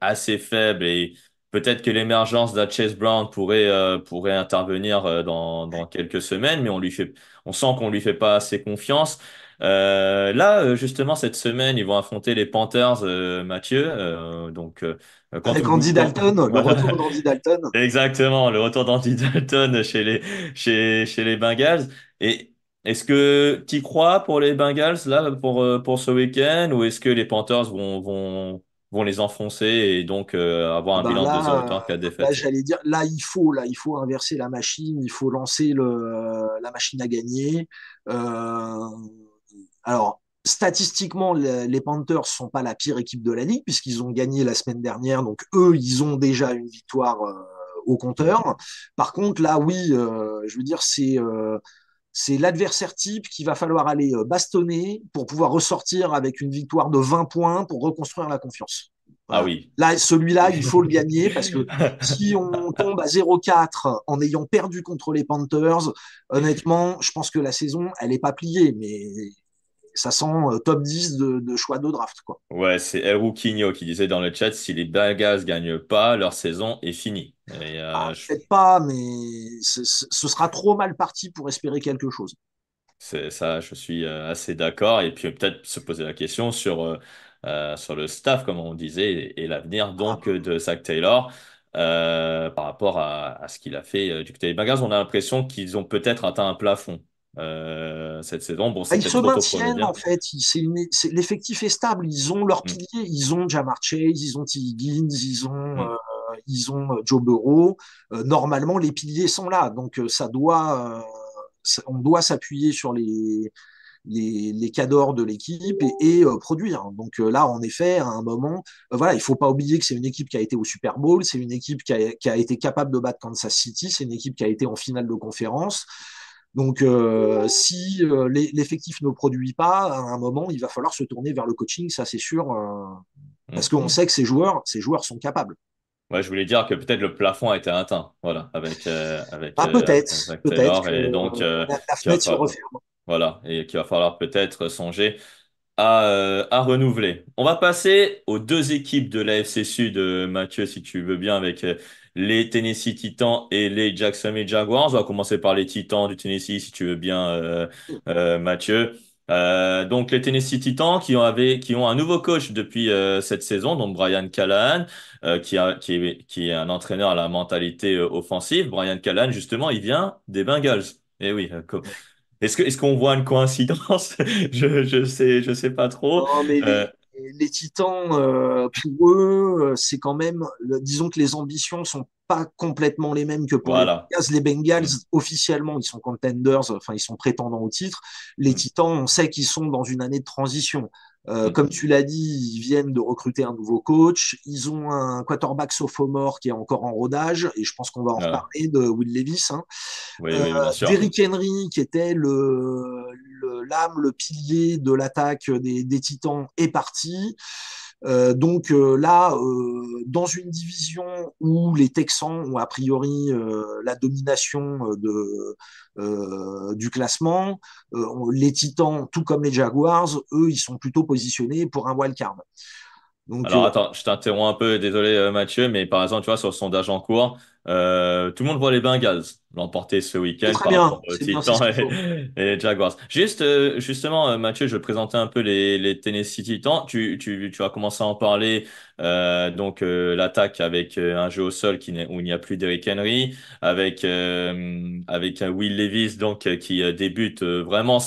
assez faible et peut-être que l'émergence d'Aches Brown pourrait, pourrait intervenir dans, quelques semaines, mais on lui fait, on sent qu'on lui fait pas assez confiance. Euh, là, euh, justement, cette semaine, ils vont affronter les Panthers, euh, Mathieu. donc, quand Avec Andy Dalton, le retour d'Andy Dalton. Exactement, le retour d'Andy Dalton chez les, chez, chez les Bengals. Et est-ce que tu crois pour les Bengals là pour, pour ce week-end ou est-ce que les Panthers vont, vont, vont les enfoncer et donc avoir un ben bilan de 2 retour 4 défaites. Là, j'allais dire, là, il faut, là, il faut inverser la machine, il faut lancer le, la machine à gagner. Euh, alors, statistiquement, les Panthers sont pas la pire équipe de la ligue puisqu'ils ont gagné la semaine dernière. Donc eux, ils ont déjà une victoire euh, au compteur. Par contre, là, oui, euh, je veux dire, c'est euh, c'est l'adversaire type qu'il va falloir aller bastonner pour pouvoir ressortir avec une victoire de 20 points pour reconstruire la confiance. Ah oui. Là, celui-là, il faut le gagner parce que si on tombe à 0-4 en ayant perdu contre les Panthers, honnêtement, je pense que la saison, elle n'est pas pliée. Mais ça sent euh, top 10 de, choix de draft. Quoi. Ouais, c'est El qui disait dans le chat si les Bagas gagnent pas, leur saison est finie. Euh, ah, je... peut pas, mais ce sera trop mal parti pour espérer quelque chose. C'est ça, je suis euh, assez d'accord. Et puis peut-être se poser la question sur, sur le staff, comme on disait, et, l'avenir ah. donc de Zach Taylor. par rapport à, à ce qu'il a fait du côté des Bagas, on a l'impression qu'ils ont peut-être atteint un plafond euh, cette saison. Bon, ah, ils se maintiennent en fait. L'effectif est stable. Ils ont leurs mm. piliers. Ils ont Jamar Chase, ils ont Higgins, ils ont, mm. euh, ils ont euh, Joe Burrow. normalement, les piliers sont là. Donc, ça doit, on doit s'appuyer sur les, les, les, cadors de l'équipe et, produire. Donc là, en effet, à un moment, voilà, il faut pas oublier que c'est une équipe qui a été au Super Bowl, c'est une équipe qui a, qui a, été capable de battre Kansas City, c'est une équipe qui a été en finale de conférence. Donc, euh, si euh, l'effectif ne produit pas, à un moment, il va falloir se tourner vers le coaching, ça c'est sûr, euh, parce qu'on mmh. sait que ces joueurs, ces joueurs sont capables. Ouais, je voulais dire que peut-être le plafond a été atteint, voilà, avec ah, peut-être, peut-être. donc, la, Voilà, et qu'il va falloir peut-être songer à, à, renouveler. On va passer aux deux équipes de l'AFC Sud, Mathieu, si tu veux bien, avec les Tennessee Titans et les Jacksonville Jaguars. On va commencer par les Titans du Tennessee, si tu veux bien, euh, euh, Mathieu. Euh, donc les Tennessee Titans qui ont, avait, qui ont un nouveau coach depuis euh, cette saison, donc Brian Callahan, qui, a, qui, est, qui est un entraîneur à la mentalité offensive. Brian Callahan, justement, il vient des Bengals. Et eh oui, est-ce que est-ce qu'on voit une coïncidence je, je sais je sais pas trop les Titans, euh, pour eux, euh, c'est quand même, disons que les ambitions sont pas complètement les mêmes que pour les Bengals. Mm. officiellement, ils sont contenders, enfin, ils sont prétendants au titre. Les mm. Titans, on sait qu'ils sont dans une année de transition. Euh, mm. comme tu l'as dit, ils viennent de recruter un nouveau coach. Ils ont un quarterback sophomore qui est encore en rodage, et je pense qu'on va en ah. reparler de Will Levis. Hein. Oui, euh, Derrick Henry, qui était le, l'âme, le, pilier de l'attaque des, des Titans, est parti. Euh, donc euh, là, euh, dans une division où les Texans ont a priori la domination de, euh, du classement. Euh, les Titans, tout comme les Jaguars, eux, ils sont plutôt positionnés pour un wild card. Alors euh, attends, je t'interromps un peu, désolé Mathieu, mais par exemple, tu vois, sur le sondage en cours, euh, tout le monde voit les Bengals l'emporter ce week-end par bien. Titans et, les Jaguars. Juste, euh, justement, euh, Mathieu, je présentais un peu les, les Tennessee Titans. Tu, tu, tu as commencé à en parler. donc, l'attaque avec un jeu au sol qui où il n'y a plus d'Eric Henry, avec, avec Will Levis donc, qui débute vraiment,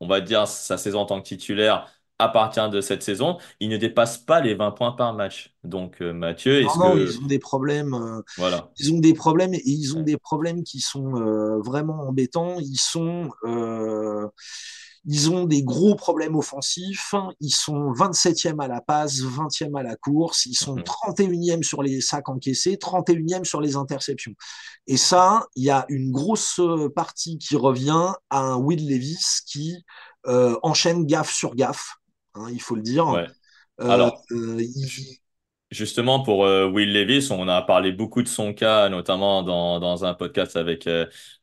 on va dire, sa saison en tant que titulaire à partir de cette saison, ils ne dépassent pas les 20 points par match. Donc euh, Mathieu, est-ce ils ont des problèmes. Euh, voilà. Ils ont des problèmes et ils ont des problèmes qui sont euh, vraiment embêtants. Ils sont ils ont des gros problèmes offensifs. Ils sont 27e à la passe, 20e à la course. Ils sont 31e mm-hmm. sur les sacs encaissés, 31e sur les interceptions. Et ça, il y a une grosse partie qui revient à un Will Levis qui enchaîne gaffe sur gaffe. Hein, il faut le dire. Euh, euh, justement, pour euh, Will Levis, on a parlé beaucoup de son cas, notamment dans, un podcast avec,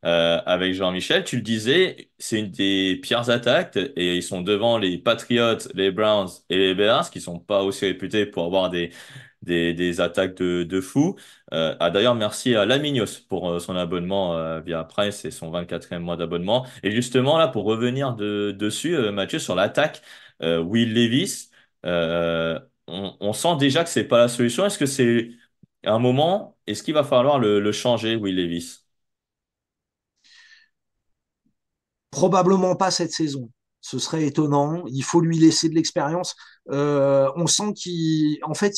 avec Jean-Michel. Tu le disais, c'est une des pires attaques et ils sont devant les Patriots, les Browns et les Bears, qui ne sont pas aussi réputés pour avoir des, des, attaques de, de fous. Ah, d'ailleurs, merci à laminos pour son abonnement via Price et son 24e mois d'abonnement. Et justement, là, pour revenir dessus, Mathieu, sur l'attaque euh, Will Levis, euh, on, sent déjà que c'est pas la solution. Est-ce que c'est un moment, est-ce qu'il va falloir le, changer, Will Levis Probablement pas cette saison. Ce serait étonnant. Il faut lui laisser de l'expérience. Euh, on sent qu'il en fait,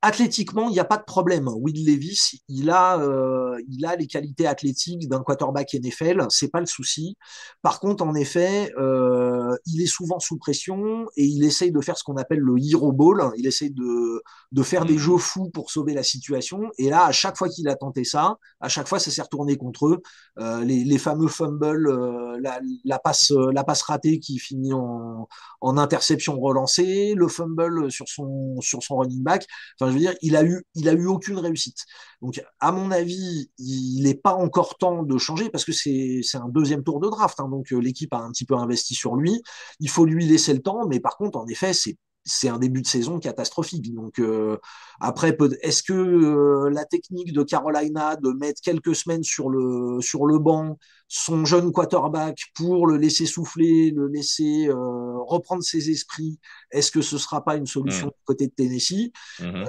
Athlétiquement, il n'y a pas de problème. Will Levis, il a, euh, il a les qualités athlétiques d'un quarterback NFL, c'est pas le souci. Par contre, en effet, euh, il est souvent sous pression et il essaye de faire ce qu'on appelle le hero ball. Il essaye de, de faire des mm. jeux fous pour sauver la situation. Et là, à chaque fois qu'il a tenté ça, à chaque fois, ça s'est retourné contre eux. Euh, les, fameux fumbles, la, passe, la passe ratée qui finit en, interception relancée, le fumble sur son, sur son running back je veux dire, il a eu, il a eu aucune réussite. Donc, à mon avis, il n'est pas encore temps de changer parce que c'est un deuxième tour de draft. Hein. donc, euh, l'équipe a un petit peu investi sur lui. Il faut lui laisser le temps, mais par contre, en effet, c'est c'est un début de saison catastrophique. Donc euh, après, est-ce que euh, la technique de Carolina de mettre quelques semaines sur le sur le banc son jeune quarterback pour le laisser souffler, le laisser euh, reprendre ses esprits, est-ce que ce sera pas une solution mmh. du côté de Tennessee mmh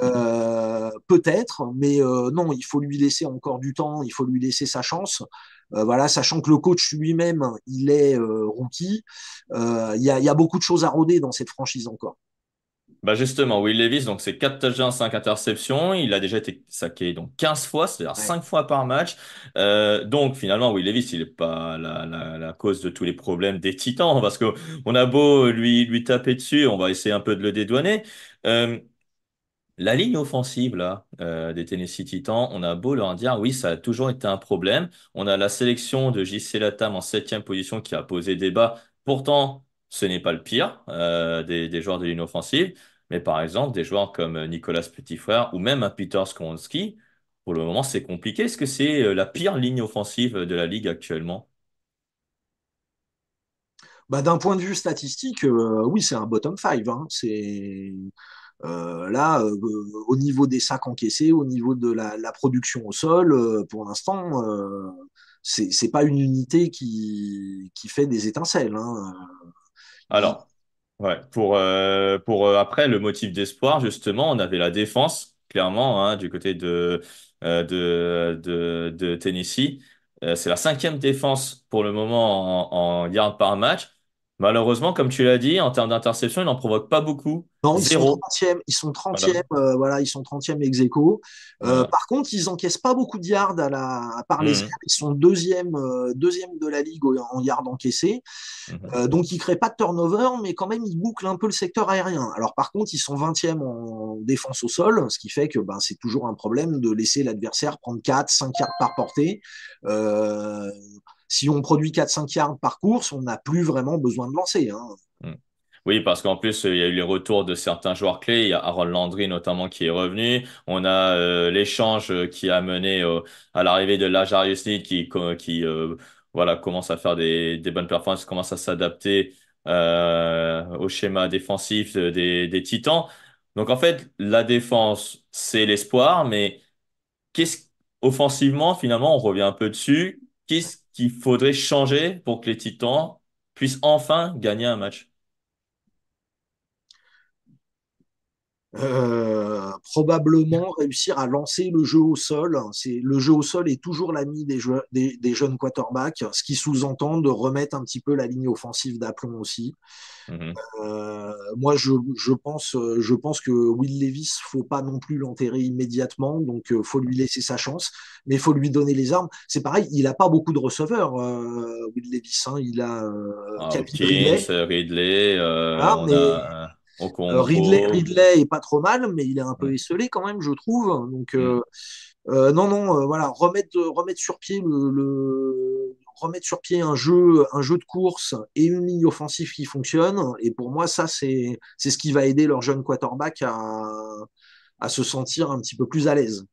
Peut-être, mais non, il faut lui laisser encore du temps, il faut lui laisser sa chance. voilà, sachant que le coach lui-même, il est rookie, il y, a, y, a beaucoup de choses à roder dans cette franchise encore. Bah, justement, Will Levis, donc c'est 4 5 interceptions. Il a déjà été saqué donc 15 fois, c'est-à-dire 5 fois par match. Euh, donc finalement, Will Levis, il n'est pas la, cause de tous les problèmes des Titans, parce que on a beau lui, lui taper dessus, on va essayer un peu de le dédouaner. Euh, la ligne offensive là, euh, des Tennessee Titans, on a beau leur dire, oui, ça a toujours été un problème. On a la sélection de JC Latam en septième position qui a posé débat. Pourtant, ce n'est pas le pire euh, des, joueurs de ligne offensive, mais par exemple, des joueurs comme euh, Nicolas Petitfrère ou même un Peter Skowronski, pour le moment, c'est compliqué. Est-ce que c'est euh, la pire ligne offensive de la ligue actuellement bah, D'un point de vue statistique, oui, c'est un bottom five. Hein. C'est. là, au niveau des sacs encaissés, au niveau de la, production au sol, pour l'instant, c'est pas une unité qui, fait des étincelles. Hein. Alors, ouais, pour, euh, euh, après le motif d'espoir, justement, on avait la défense, clairement, hein, du côté de, euh, Tennessee. c'est la cinquième défense pour le moment en, en yards par match. Malheureusement, comme tu l'as dit, en termes d'interception, ils n'en provoquent pas beaucoup. Non, ils sont 30e, ils sont 30e, voilà. Euh, ex euh, Par contre, ils encaissent pas beaucoup de yards à la, part les mhm. Ils sont euh, deuxième, de la ligue en yards encaissés. Mhm. donc, ils créent pas de turnover, mais quand même, ils bouclent un peu le secteur aérien. Alors, par contre, ils sont 20e en défense au sol, ce qui fait que ben, c'est toujours un problème de laisser l'adversaire prendre 4, 5 yards par portée. Euh, si on produit 4-5 yards par course, on n'a plus vraiment besoin de lancer. Hein. Mm. Oui, parce qu'en plus, euh, il y a eu les retours de certains joueurs clés. Il y a Aaron Landry notamment qui est revenu. On a euh, l'échange euh, qui a mené à l'arrivée de Lajarius Lee qui, qui voilà, commence à faire des, bonnes performances, commence à s'adapter au schéma défensif des, Titans. Donc en fait, la défense, c'est l'espoir, mais qu'est-ce offensivement, finalement, on revient un peu dessus. Qu'est-ce qu'il faudrait changer pour que les Titans puissent enfin gagner un match Euh, probablement réussir à lancer le jeu au sol. C'est le jeu au sol est toujours l'ami des, des, jeunes quarterbacks, ce qui sous-entend de remettre un petit peu la ligne offensive d'aplomb aussi. Mmh euh, moi, je, je, pense, je pense que Will Levis, faut pas non plus l'enterrer immédiatement, donc euh, faut lui laisser sa chance, mais faut lui donner les armes. C'est pareil, il a pas beaucoup de receveurs, euh, Will Levis. Hein. il a euh, ah, Ridley. Ah, on a... Euh, Ridley, Ridley est pas trop mal, mais il est un peu esselé quand même, je trouve. Donc, mm. euh, euh, non, non, voilà, remettre, remettre sur pied le, remettre sur pied un jeu, un jeu de course et une ligne offensive qui fonctionne. Et pour moi, ça, c'est, ce qui va aider leur jeune quarterback à, se sentir un petit peu plus à l'aise.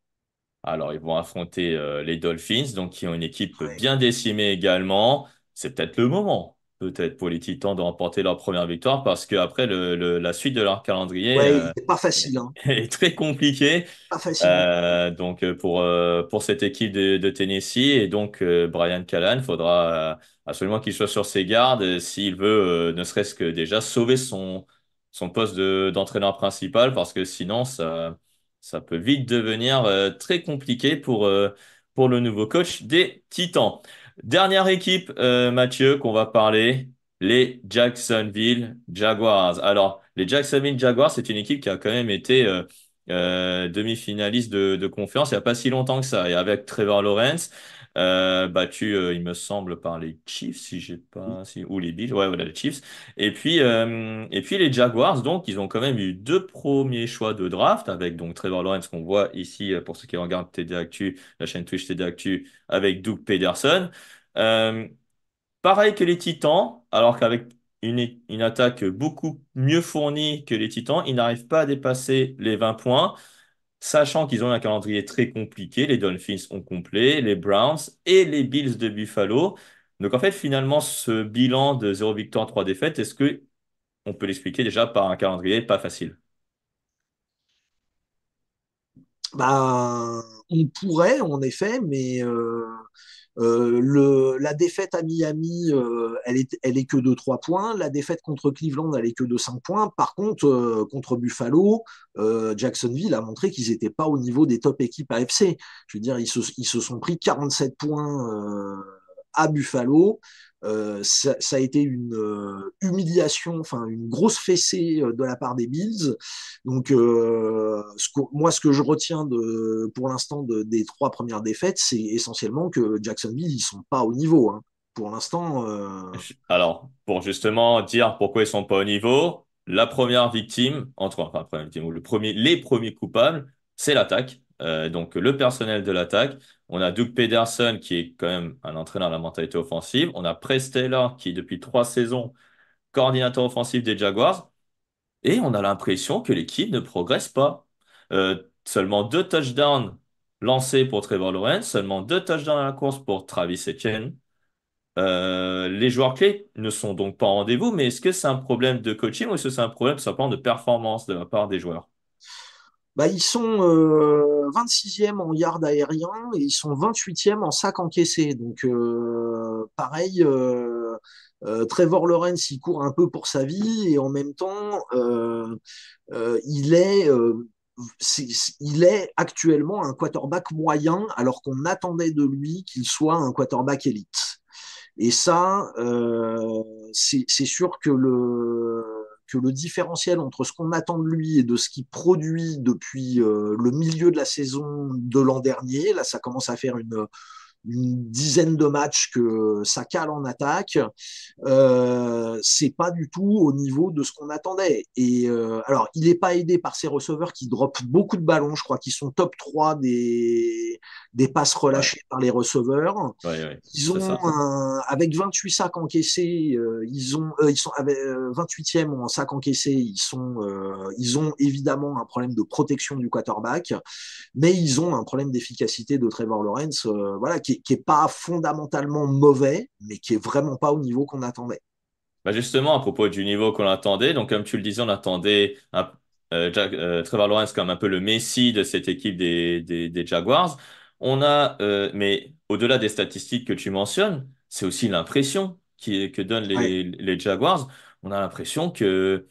Alors, ils vont affronter les Dolphins, donc qui ont une équipe bien décimée également. C'est peut-être le moment peut-être pour les Titans de remporter leur première victoire parce que après la suite de leur calendrier euh, pas facile, hein. est très compliquée hein. euh, donc euh, pour, pour cette équipe de, Tennessee. Et donc, Brian Callan, faudra absolument qu'il soit sur ses gardes s'il veut ne serait-ce que déjà sauver son, son poste d'entraîneur principal parce que sinon, ça, ça peut vite devenir très compliqué pour, pour le nouveau coach des Titans. Dernière équipe, euh, Mathieu, qu'on va parler, les Jacksonville Jaguars. Alors, les Jacksonville Jaguars, c'est une équipe qui a quand même été euh, euh, demi-finaliste de, de, conférence il n'y a pas si longtemps que ça. Et avec Trevor Lawrence, euh, battu, euh, il me semble, par les Chiefs, si j'ai pas, si, ou les Bills, ouais, voilà, les Chiefs. Et puis, euh, et puis les Jaguars, donc, ils ont quand même eu deux premiers choix de draft avec donc Trevor Lawrence qu'on voit ici pour ceux qui regardent TD Actu, la chaîne Twitch TD Actu avec Doug Pederson. pareil que les Titans, alors qu'avec une, une attaque beaucoup mieux fournie que les Titans, ils n'arrivent pas à dépasser les 20 points sachant qu'ils ont un calendrier très compliqué. Les Dolphins ont complet, les Browns et les Bills de Buffalo. Donc en fait, finalement, ce bilan de 0 victoire, 3 défaites, est-ce que on peut l'expliquer déjà par un calendrier pas facile bah, on pourrait, en effet, mais euh, euh, la défaite à Miami, euh, elle, est, elle est que de 3 points. La défaite contre Cleveland, elle est que de 5 points. Par contre, euh, contre Buffalo, Jacksonville a montré qu'ils n'étaient pas au niveau des top équipes AFC. Je veux dire, ils se, ils se sont pris 47 points à Buffalo. Euh, ça, a été une euh, humiliation, enfin une grosse fessée euh, de la part des Bills. Donc moi, ce que je retiens de, pour l'instant des trois premières défaites, c'est essentiellement que Jacksonville ils sont pas au niveau. Hein. Pour l'instant. Alors, pour justement dire pourquoi ils sont pas au niveau, la première victime, entre enfin, première victime, ou le premier, les premiers coupables, c'est l'attaque. Euh, donc le personnel de l'attaque. On a Doug Pedersen qui est quand même un entraîneur de la mentalité offensive. On a Prestella qui est depuis trois saisons coordinateur offensif des Jaguars. Et on a l'impression que l'équipe ne progresse pas. Euh, seulement deux touchdowns lancés pour Trevor Lawrence, seulement deux touchdowns à la course pour Travis Etienne. Euh, les joueurs clés ne sont donc pas en rendez-vous, mais est-ce que c'est un problème de coaching ou est-ce que c'est un problème simplement de performance de la part des joueurs bah, ils sont 26e euh, en yard aérien et ils sont 28e en sac encaissé. Donc, euh, pareil, euh, Trevor Lawrence, il court un peu pour sa vie et en même temps, il il est actuellement un quarterback moyen alors qu'on attendait de lui qu'il soit un quarterback élite. Et ça, c'est sûr que le, que le différentiel entre ce qu'on attend de lui et de ce qu'il produit depuis euh, le milieu de la saison de l'an dernier, là ça commence à faire une, une dizaine de matchs que ça cale en attaque. Euh, c'est pas du tout au niveau de ce qu'on attendait. Et euh, alors, il n'est pas aidé par ses receveurs qui dropent beaucoup de ballons. Je crois qu'ils sont top 3 des, des passes relâchées par les receveurs. Euh, ils ont avec 28 sacs encaissés, ils ont ils sont avec 28e en sacs encaissés, ils sont ils ont évidemment un problème de protection du quarterback, mais ils ont un problème d'efficacité de Trevor Lawrence voilà qui qui, n'est pas fondamentalement mauvais, mais qui est vraiment pas au niveau qu'on attendait. Bah justement, à propos du niveau qu'on attendait, donc comme tu le disais, on attendait un, euh, euh, Trevor Lawrence comme un peu le messie de cette équipe des, Jaguars. On a, euh, mais au-delà des statistiques que tu mentionnes, c'est aussi l'impression qui, que donnent les, Jaguars. On a l'impression que,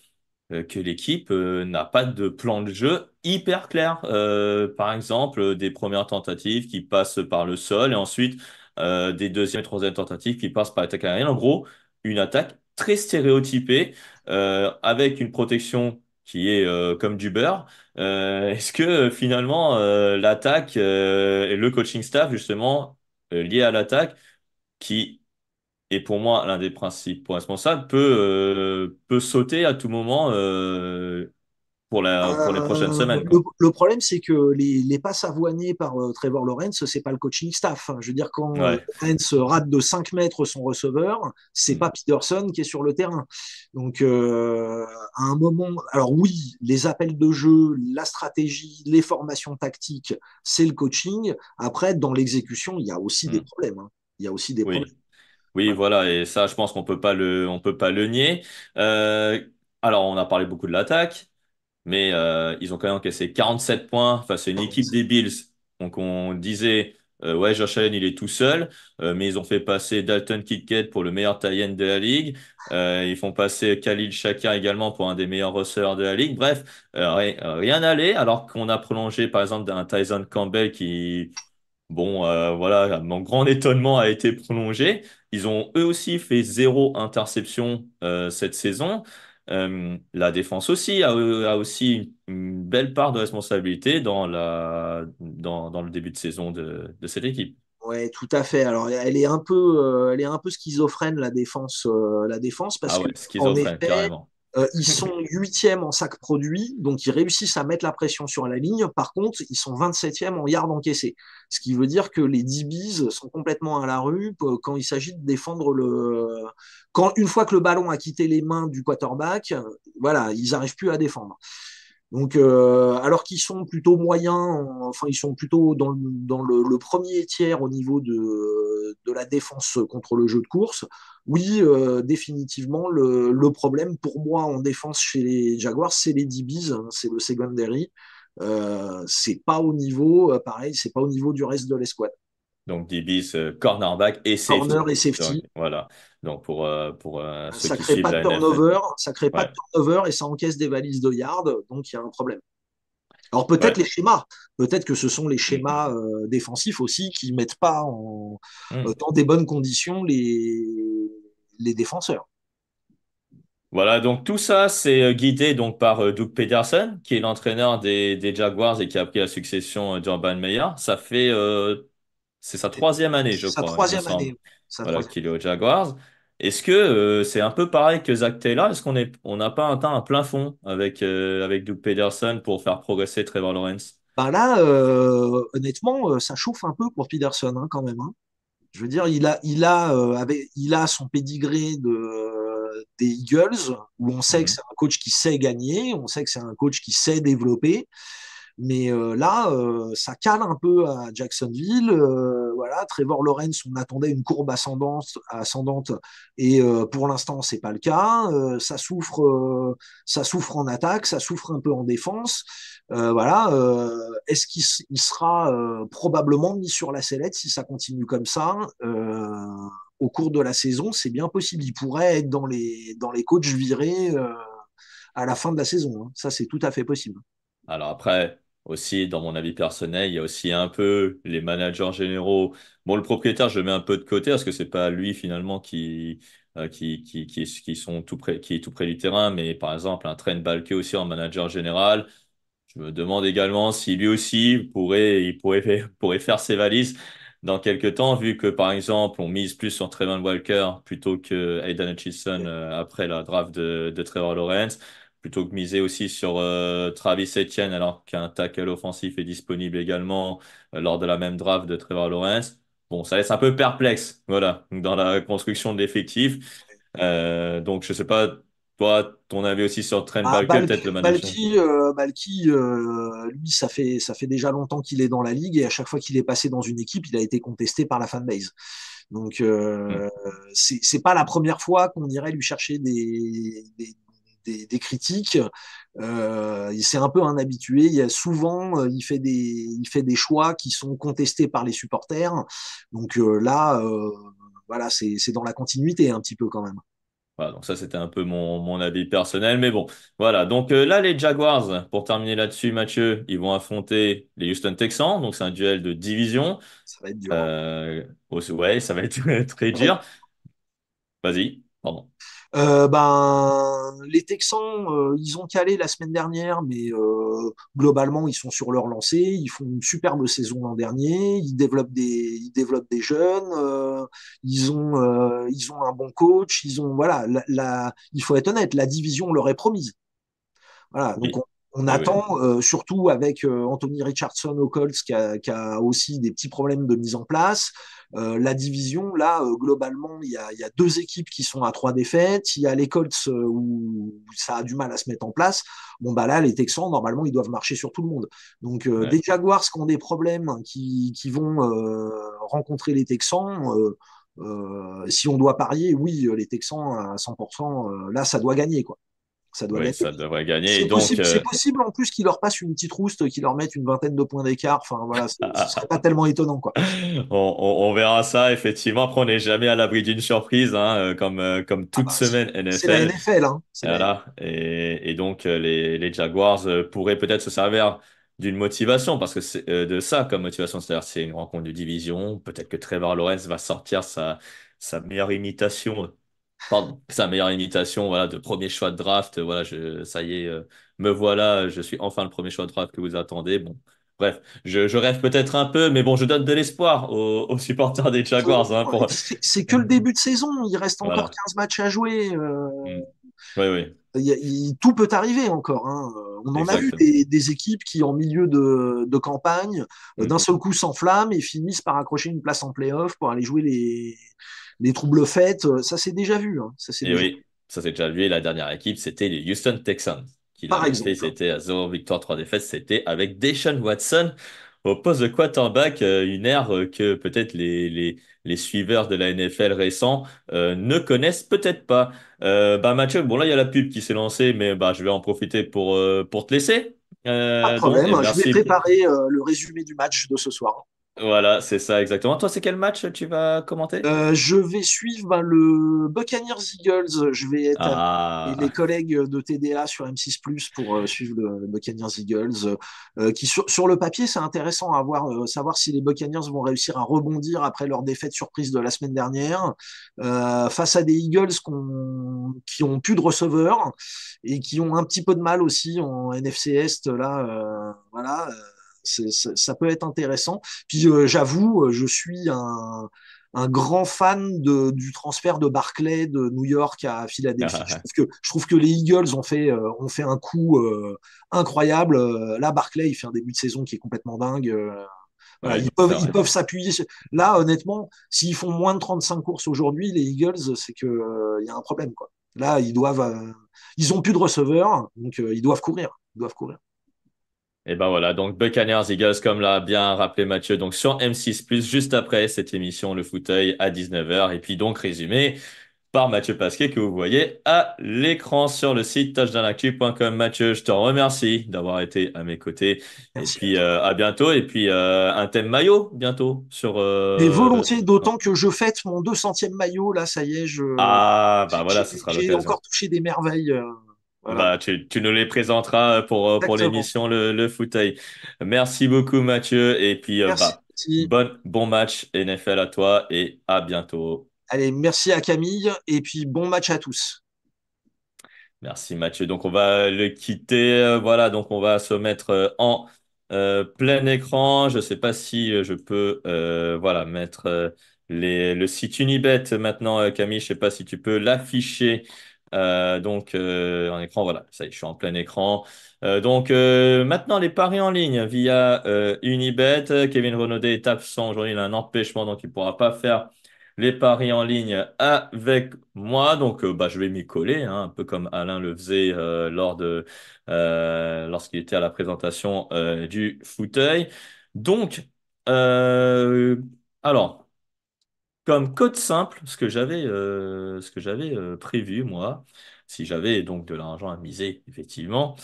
que l'équipe n'a pas de plan de jeu hyper clair. Euh, par exemple, des premières tentatives qui passent par le sol et ensuite euh, des deuxièmes et troisièmes tentatives qui passent par l'attaque aérienne. En gros, une attaque très stéréotypée euh, avec une protection qui est comme du beurre. Est-ce que finalement l'attaque et le coaching staff justement lié à l'attaque, qui est pour moi l'un des principaux responsables, peut, peut sauter à tout moment euh, pour, les prochaines semaines. Le, problème, c'est que les, les, passes avoignées par euh, Trevor Lawrence, c'est pas le coaching staff. Hein. Je veux dire, quand euh, Lawrence rate de 5 mètres son receveur, c'est mm. pas Peterson qui est sur le terrain. Donc, à un moment, alors oui, les appels de jeu, la stratégie, les formations tactiques, c'est le coaching. Après, dans l'exécution, il y a aussi des mm. problèmes. Hein. Il y a aussi des problèmes. Oui, voilà, et ça, je pense qu'on peut pas le, on peut pas le nier. alors, on a parlé beaucoup de l'attaque mais euh, ils ont quand même encaissé 47 points face à une équipe des Bills. Donc on disait, euh, ouais, Josh Allen, il est tout seul, euh, mais ils ont fait passer Dalton Kitkett pour le meilleur tie de la ligue. ils font passer Khalil Shakir également pour un des meilleurs receveurs de la ligue. Bref, rien n'allait, alors qu'on a prolongé par exemple un Tyson Campbell qui, bon, voilà, mon grand étonnement a été prolongé. Ils ont eux aussi fait zéro interception cette saison. Euh, la défense aussi a, aussi une belle part de responsabilité dans, le début de saison de, cette équipe. Oui, tout à fait. Alors, elle est un peu, euh, elle est un peu schizophrène la défense, euh, la défense parce ah que carrément. Euh, ils sont huitièmes en sac produit, donc ils réussissent à mettre la pression sur la ligne. Par contre, ils sont 27e en yard encaissés. Ce qui veut dire que les bises sont complètement à la rue quand il s'agit de défendre le. Quand, une fois que le ballon a quitté les mains du quarterback, voilà, ils n'arrivent plus à défendre. Donc, euh, alors qu'ils sont plutôt moyens, enfin, ils sont plutôt dans, le, premier tiers au niveau de, la défense contre le jeu de course. Oui, euh, définitivement, le, problème pour moi en défense chez les Jaguars, c'est les DBs, hein, c'est le secondary. Euh, c'est pas au niveau, pareil, c'est pas au niveau du reste de l'escouade. Donc, Dibis, euh, cornerback et safety. Corner et safety. voilà. Donc, pour, euh, pour euh, ceux ça qui crée suivent pas de turnover, Ça crée pas de turnover et ça encaisse des valises de yard. Donc, il y a un problème. Alors, peut-être les schémas. Peut-être que ce sont les schémas défensifs aussi qui ne mettent pas en, hmm. dans des bonnes conditions les, les défenseurs. Voilà, donc tout ça, c'est guidé donc par Doug Pederson, qui est l'entraîneur des, des, Jaguars et qui a pris la succession d'Urban Meyer. Ça fait c'est sa troisième année, je sa crois. Troisième année. voilà, qu'il est aux Jaguars. Est-ce que euh, c'est un peu pareil que Zach Taylor? Est-ce qu'on n'a pas atteint un plein fond avec, euh, avec Doug Pederson pour faire progresser Trevor Lawrence? Bah là, euh, honnêtement, ça chauffe un peu pour Peterson hein, quand même. Hein. Je veux dire, il a, il a, avec, il a son pédigré de, des Eagles, où on sait que mmh. c'est un coach qui sait gagner, on sait que c'est un coach qui sait développer. Mais euh, là, euh, ça cale un peu à Jacksonville. Euh, voilà, Trevor Lawrence, on attendait une courbe ascendante, ascendante et pour l'instant, c'est pas le cas. ça souffre, ça souffre en attaque, ça souffre un peu en défense. voilà, est-ce qu'il sera probablement mis sur la sellette si ça continue comme ça au cours de la saison C'est bien possible. Il pourrait être dans les dans les coachs virés à la fin de la saison. Hein. Ça, c'est tout à fait possible. Alors après, aussi, dans mon avis personnel, il y a aussi un peu les managers généraux. Bon, le propriétaire, je le mets un peu de côté parce que c'est pas lui finalement qui, euh, qui, qui, qui, sont tout qui est tout près du terrain, mais par exemple, un Trent Balke aussi en manager général. Je me demande également si lui aussi pourrait, il pourrait, pourrait faire ses valises dans quelques temps, vu que par exemple, on mise plus sur Trevor Walker plutôt que Aidan Hutchinson euh, après la draft de, de Trevor Lawrence plutôt que miser aussi sur euh, Travis Etienne, alors qu'un tackle offensif est disponible également euh, lors de la même draft de Trevor Lawrence. Bon, ça laisse un peu perplexe, voilà, dans la construction de l'effectif. Euh, donc, je sais pas, toi, ton avis aussi sur Trent ah, peut-être le manager lui, ça fait, ça fait déjà longtemps qu'il est dans la ligue et à chaque fois qu'il est passé dans une équipe, il a été contesté par la fanbase. Donc, euh, n'est hmm. c'est, c'est pas la première fois qu'on irait lui chercher des, des, critiques. Euh, c'est un peu un habitué. Il y a souvent, euh, il fait des, il fait des choix qui sont contestés par les supporters. Donc euh, là, euh, voilà, c'est dans la continuité un petit peu quand même. Voilà, donc ça c'était un peu mon, avis personnel, mais bon, voilà. Donc là, les Jaguars, pour terminer là-dessus, Mathieu, ils vont affronter les Houston Texans, donc c'est un duel de division. Ça va être dur. Hein. ça va être très dur. Vas-y, pardon. Euh, ben, les Texans, euh, ils ont calé la semaine dernière, mais euh, globalement, ils sont sur leur lancée. Ils font une superbe saison l'an dernier. Ils développent des, ils développent des jeunes. ils ont, ils ont un bon coach. Ils ont, voilà, la, il faut être honnête, la division leur est promise. Voilà, on ah attend, euh, surtout avec euh, Anthony Richardson au Colts, qui a, a, aussi des petits problèmes de mise en place. Euh, la division, là, globalement, il y, a, deux équipes qui sont à trois défaites. Il y a les Colts où ça a du mal à se mettre en place. Bon, bah là, les Texans, normalement, ils doivent marcher sur tout le monde. Donc, des Jaguars qui ont des problèmes, hein, qui, qui vont rencontrer les Texans. si on doit parier, oui, les Texans à 100%, là, ça doit gagner, quoi. Ça doit ça devrait gagner. C'est possible, C'est euh, possible, en plus qu'ils leur passe une petite rouste, qu'ils leur mettent une vingtaine de points d'écart. Enfin voilà, ce serait pas tellement étonnant quoi. On, verra ça effectivement. Après, on n'est jamais à l'abri d'une surprise, hein, euh, comme euh, comme ah toute bah, semaine NFL. C'est la NFL. Hein. Voilà. Et, et, donc les, Jaguars pourraient peut-être se servir d'une motivation, parce que c'est de ça comme motivation, c'est-à-dire c'est une rencontre de division. Peut-être que Trevor Lawrence va sortir sa sa meilleure imitation pardon, sa meilleure imitation voilà, de premier choix de draft. Euh, voilà, ça y est, euh, me voilà, euh, je suis enfin le premier choix de draft que vous attendez. Bon, bref, je, rêve peut-être un peu, mais bon, je donne de l'espoir aux, supporters des Jaguars. Hein, c'est que le début de saison, il reste encore 15 matchs à jouer. Mm. Oui, oui. tout peut arriver encore. Hein. On en a eu des, équipes qui, en milieu de, campagne, d'un mm-hmm. seul coup s'enflamment et finissent par accrocher une place en playoff pour aller jouer les, les troubles faits, euh, ça s'est déjà vu. Hein. Ça déjà... oui, ça s'est déjà vu. la dernière équipe, c'était les Houston Texans. Qui Par exemple. C'était à 0 victoire, 3 défaites. C'était avec Deshaun Watson au poste de quarterback, euh, une ère euh, que peut-être les, les, suiveurs de la NFL récents ne connaissent peut-être pas. Euh, bah, Mathieu, bon là il y a la pub qui s'est lancée, mais bah, je vais en profiter pour, pour te laisser. pas de problème, eh, je vais préparer le résumé du match de ce soir. Voilà, c'est ça exactement. Toi, c'est quel match tu vas commenter euh, Je vais suivre bah, le Buccaneers Eagles. Je vais être avec ah. les collègues de TDA sur M6 Plus pour euh, suivre le Buccaneers Eagles. Euh, qui sur, le papier, c'est intéressant à voir, savoir si les Buccaneers vont réussir à rebondir après leur défaite surprise de la semaine dernière face à des Eagles qui ont plus de receveurs et qui ont un petit peu de mal aussi en NFC Est là. voilà ça peut être intéressant. Puis euh, j'avoue, euh, je suis un, grand fan du transfert de Barclay de New York à Philadelphie. Ah, je, trouve que, je, trouve que, les Eagles ont fait, euh, fait un coup incroyable. Là, Barclay, il fait un début de saison qui est complètement dingue. ils peuvent, ils peuvent s'appuyer. Là, honnêtement, s'ils font moins de 35 courses aujourd'hui, les Eagles, c'est qu'il y a un problème. Quoi. Là, ils doivent. ils ont plus de receveurs, donc ils doivent courir. Ils doivent courir. Et ben voilà, donc Buccaneers Eagles, comme l'a bien rappelé Mathieu, donc sur M6 juste après cette émission, le fauteuil à 19h, et puis donc résumé par Mathieu Pasquet que vous voyez à l'écran sur le site touchdownactu.com. Mathieu, je te remercie d'avoir été à mes côtés. Et puis euh, à bientôt. Et puis euh, un thème maillot bientôt sur. Euh, des volontés, volontiers, d'autant que je fête mon 200e maillot. Là, ça y est, je. Ah, bah voilà, ce sera J'ai encore touché des merveilles. Bah, tu, nous les présenteras euh, pour, euh, pour l'émission le, le Merci beaucoup, Mathieu. Et puis, euh, bah, bon, match NFL à toi et à bientôt. Allez, merci à Camille et puis bon match à tous. Merci Mathieu. Donc on va le quitter. Voilà, donc on va se mettre en plein écran. Je ne sais pas si je peux voilà, mettre les, le site Unibet maintenant, Camille. Je ne sais pas si tu peux l'afficher euh, donc, en euh, écran, voilà, ça y est, je suis en plein écran. Euh, donc, maintenant, les paris en ligne via Unibet. Kevin Renaudet est absent aujourd'hui, il a un empêchement, donc il ne pourra pas faire les paris en ligne avec moi. Donc, bah, je vais m'y coller, hein, un peu comme Alain le faisait lors de lorsqu'il était à la présentation du fauteuil. Donc, alors, comme code simple, ce que j'avais euh, ce que j'avais euh, prévu, moi, si j'avais donc de l'argent à miser, effectivement,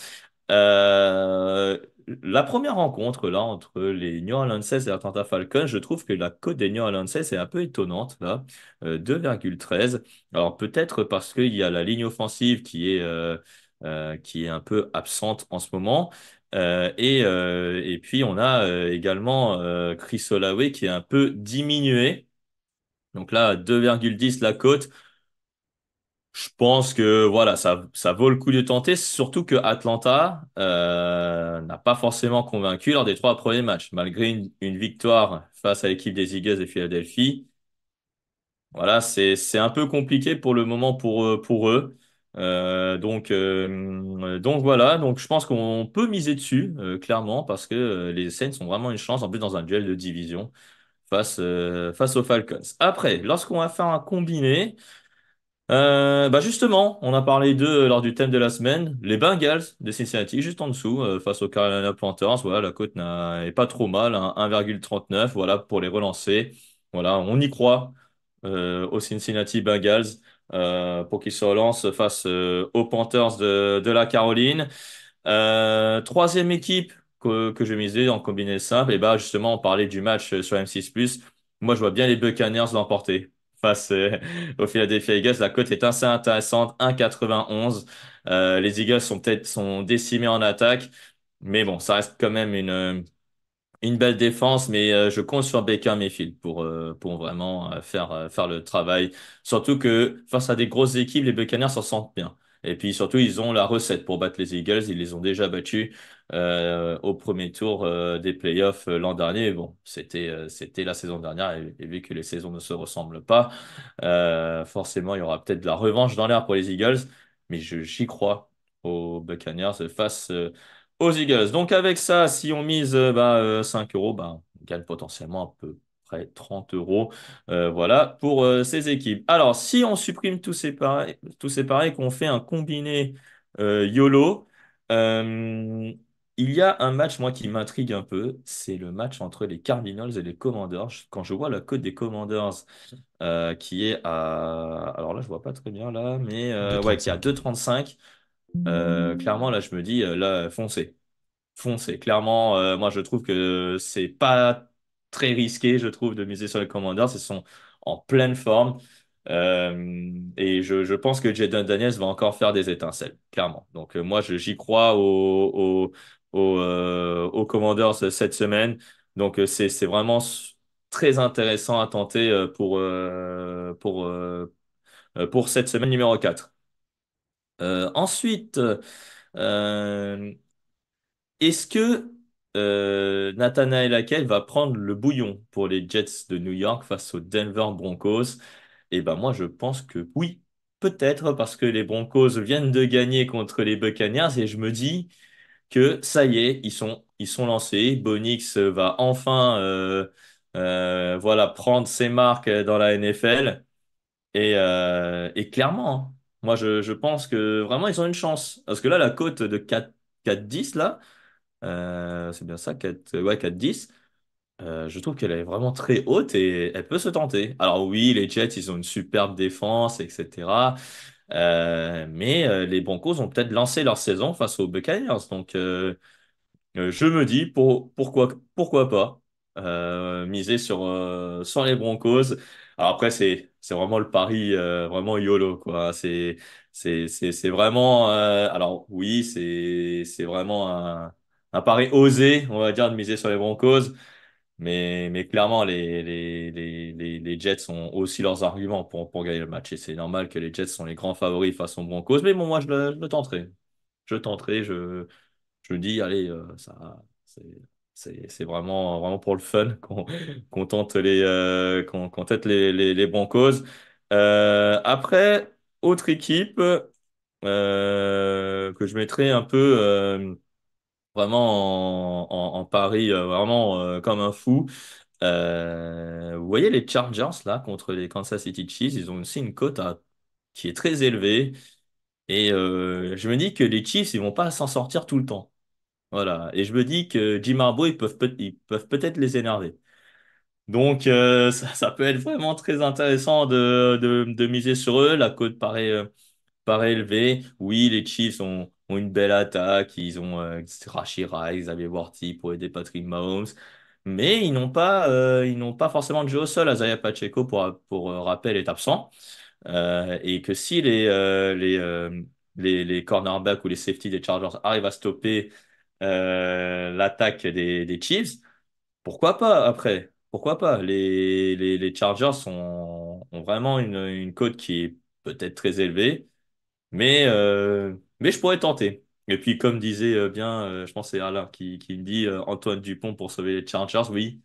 euh, la première rencontre là entre les New Orleans et Atlanta Falcons, je trouve que la cote des New Orleans est un peu étonnante là, 2,13. Alors peut-être parce qu'il y a la ligne offensive qui est qui est un peu absente en ce moment. Et, et, puis on a également Chris Olawe qui est un peu diminué donc là, 2,10 la cote. Je pense que voilà, ça, ça vaut le coup de tenter, surtout que Atlanta euh, n'a pas forcément convaincu lors des trois premiers matchs, malgré une, victoire face à l'équipe des Eagles de Philadelphie. Voilà, c'est, c'est un peu compliqué pour le moment pour, euh, pour eux. Euh, donc, donc voilà, donc je pense qu'on peut miser dessus, clairement, parce que les Saints sont vraiment une chance, en plus dans un duel de division face, euh, face aux Falcons. Après, lorsqu'on va faire un combiné, euh, bah, justement, on a parlé d'eux euh, lors du thème de la semaine, les Bengals de Cincinnati, juste en dessous, face aux Carolina Panthers. Voilà, la cote n'est pas trop mal, 1,39. Hein, voilà, pour les relancer. Voilà, on y croit aux Cincinnati Bengals pour qu'ils se relancent face aux Panthers de, de la Caroline. troisième équipe que, je misais en combiné simple, et bah justement, on parlait du match sur M6+. Moi, je vois bien les Buccaneers l'emporter face euh, au des Philadelphia Eagles. La cote est assez intéressante, 1,91. Euh, les Eagles sont peut-être sont décimés en attaque, mais bon, ça reste quand même une, euh, une belle défense. Mais je compte sur Baker Mayfield pour, pour vraiment faire, faire le travail. Surtout que face à des grosses équipes, les Buccaneers s'en sentent bien. Et puis surtout, ils ont la recette pour battre les Eagles. Ils les ont déjà battus. Euh, au premier tour euh, des playoffs euh, l'an dernier. Bon, c'était c'était la saison dernière et, vu que les saisons ne se ressemblent pas, forcément il y aura peut-être de la revanche dans l'air pour les Eagles, mais j'y crois aux Buccaneers face aux Eagles. Donc avec ça, si on mise 5 bah, euros, bah, on gagne potentiellement un peu près 30 euros. voilà pour ces équipes. Alors, si on supprime tous ces pareils, tous ces qu'on fait un combiné euh, YOLO, il y a un match, moi, qui m'intrigue un peu, c'est le match entre les Cardinals et les Commanders. Quand je vois la cote des Commanders euh, qui est à... Alors là, je vois pas très bien là, mais euh, ouais, qui est à 2,35, euh, clairement, là, je me dis, là, foncez. Foncez. Clairement, moi, je trouve que c'est pas très risqué, je trouve, de miser sur les Commanders. Ils sont en pleine forme. et je, pense que Jaden Daniels va encore faire des étincelles, clairement. Donc moi, j'y crois au, aux, euh, aux Commanders euh, cette semaine. Donc euh, c'est c'est vraiment très intéressant à tenter pour pour pour cette semaine numéro 4. ensuite, est-ce que euh, Nathanael Akel va prendre le bouillon pour les Jets de New York face aux Denver Broncos. Et eh ben moi je pense que oui, peut-être parce que les Broncos viennent de gagner contre les Buccaneers et je me dis que ça y est, ils sont, ils sont lancés. Bonix euh, va enfin euh, euh, voilà, prendre ses marques dans la NFL. Et, clairement, hein, moi, je, pense que vraiment, ils ont une chance. Parce que là, la cote de 4-10, là, c'est bien ça, 4, ouais, 4-10. je trouve qu'elle est vraiment très haute et elle peut se tenter. Alors oui, les Jets, ils ont une superbe défense, etc. Euh, mais euh, les Broncos ont peut-être lancé leur saison face aux Buccaneers. Donc, euh, je me dis pourquoi, pourquoi pas miser sur, sur les Broncos. Alors après, c'est c'est vraiment le pari vraiment YOLO quoi. C'est c'est c'est vraiment alors oui, c'est c'est vraiment un un pari osé, on va dire de miser sur les Broncos. Mais, mais clairement, les, les, les, les, Jets ont aussi leurs arguments pour, pour gagner le match. Et c'est normal que les Jets sont les grands favoris face aux Broncos. Mais bon, moi, je le, je le tenterai. Je tenterai. Je, je dis, allez, euh, ça, c'est vraiment, vraiment pour le fun qu'on tente les, euh, qu'on les, les, Broncos. Euh, après, autre équipe que je mettrai un peu vraiment en, Paris, euh, vraiment euh, comme un fou. Euh, vous voyez les Chargers là contre les Kansas City Chiefs, ils ont aussi une cote hein, qui est très élevée. Et je me dis que les Chiefs, ils vont pas s'en sortir tout le temps. Voilà. Et je me dis que Jim Harbaugh, ils peuvent, peut- ils peuvent peut-être les énerver. Donc, ça, peut être vraiment très intéressant de, de, miser sur eux. La cote paraît, paraît élevée. Oui, les Chiefs ont, une belle attaque. Ils ont euh, Rice, Xavier Worthy pour aider Patrick Mahomes. Mais ils n'ont pas, euh, ils n'ont pas forcément de jeu au sol. Azaya Pacheco, pour, pour euh, rappel, est absent. Euh, et que si les, les, les, cornerbacks ou les safety des Chargers arrivent à stopper l'attaque des, des Chiefs, pourquoi pas après pourquoi pas les, les, les Chargers ont vraiment une, une cote qui est peut-être très élevée, mais mais je pourrais tenter. Et puis, comme disait euh, bien, euh, je pense que c'est Alain qui, qui dit euh, Antoine Dupont pour sauver les Chargers, oui.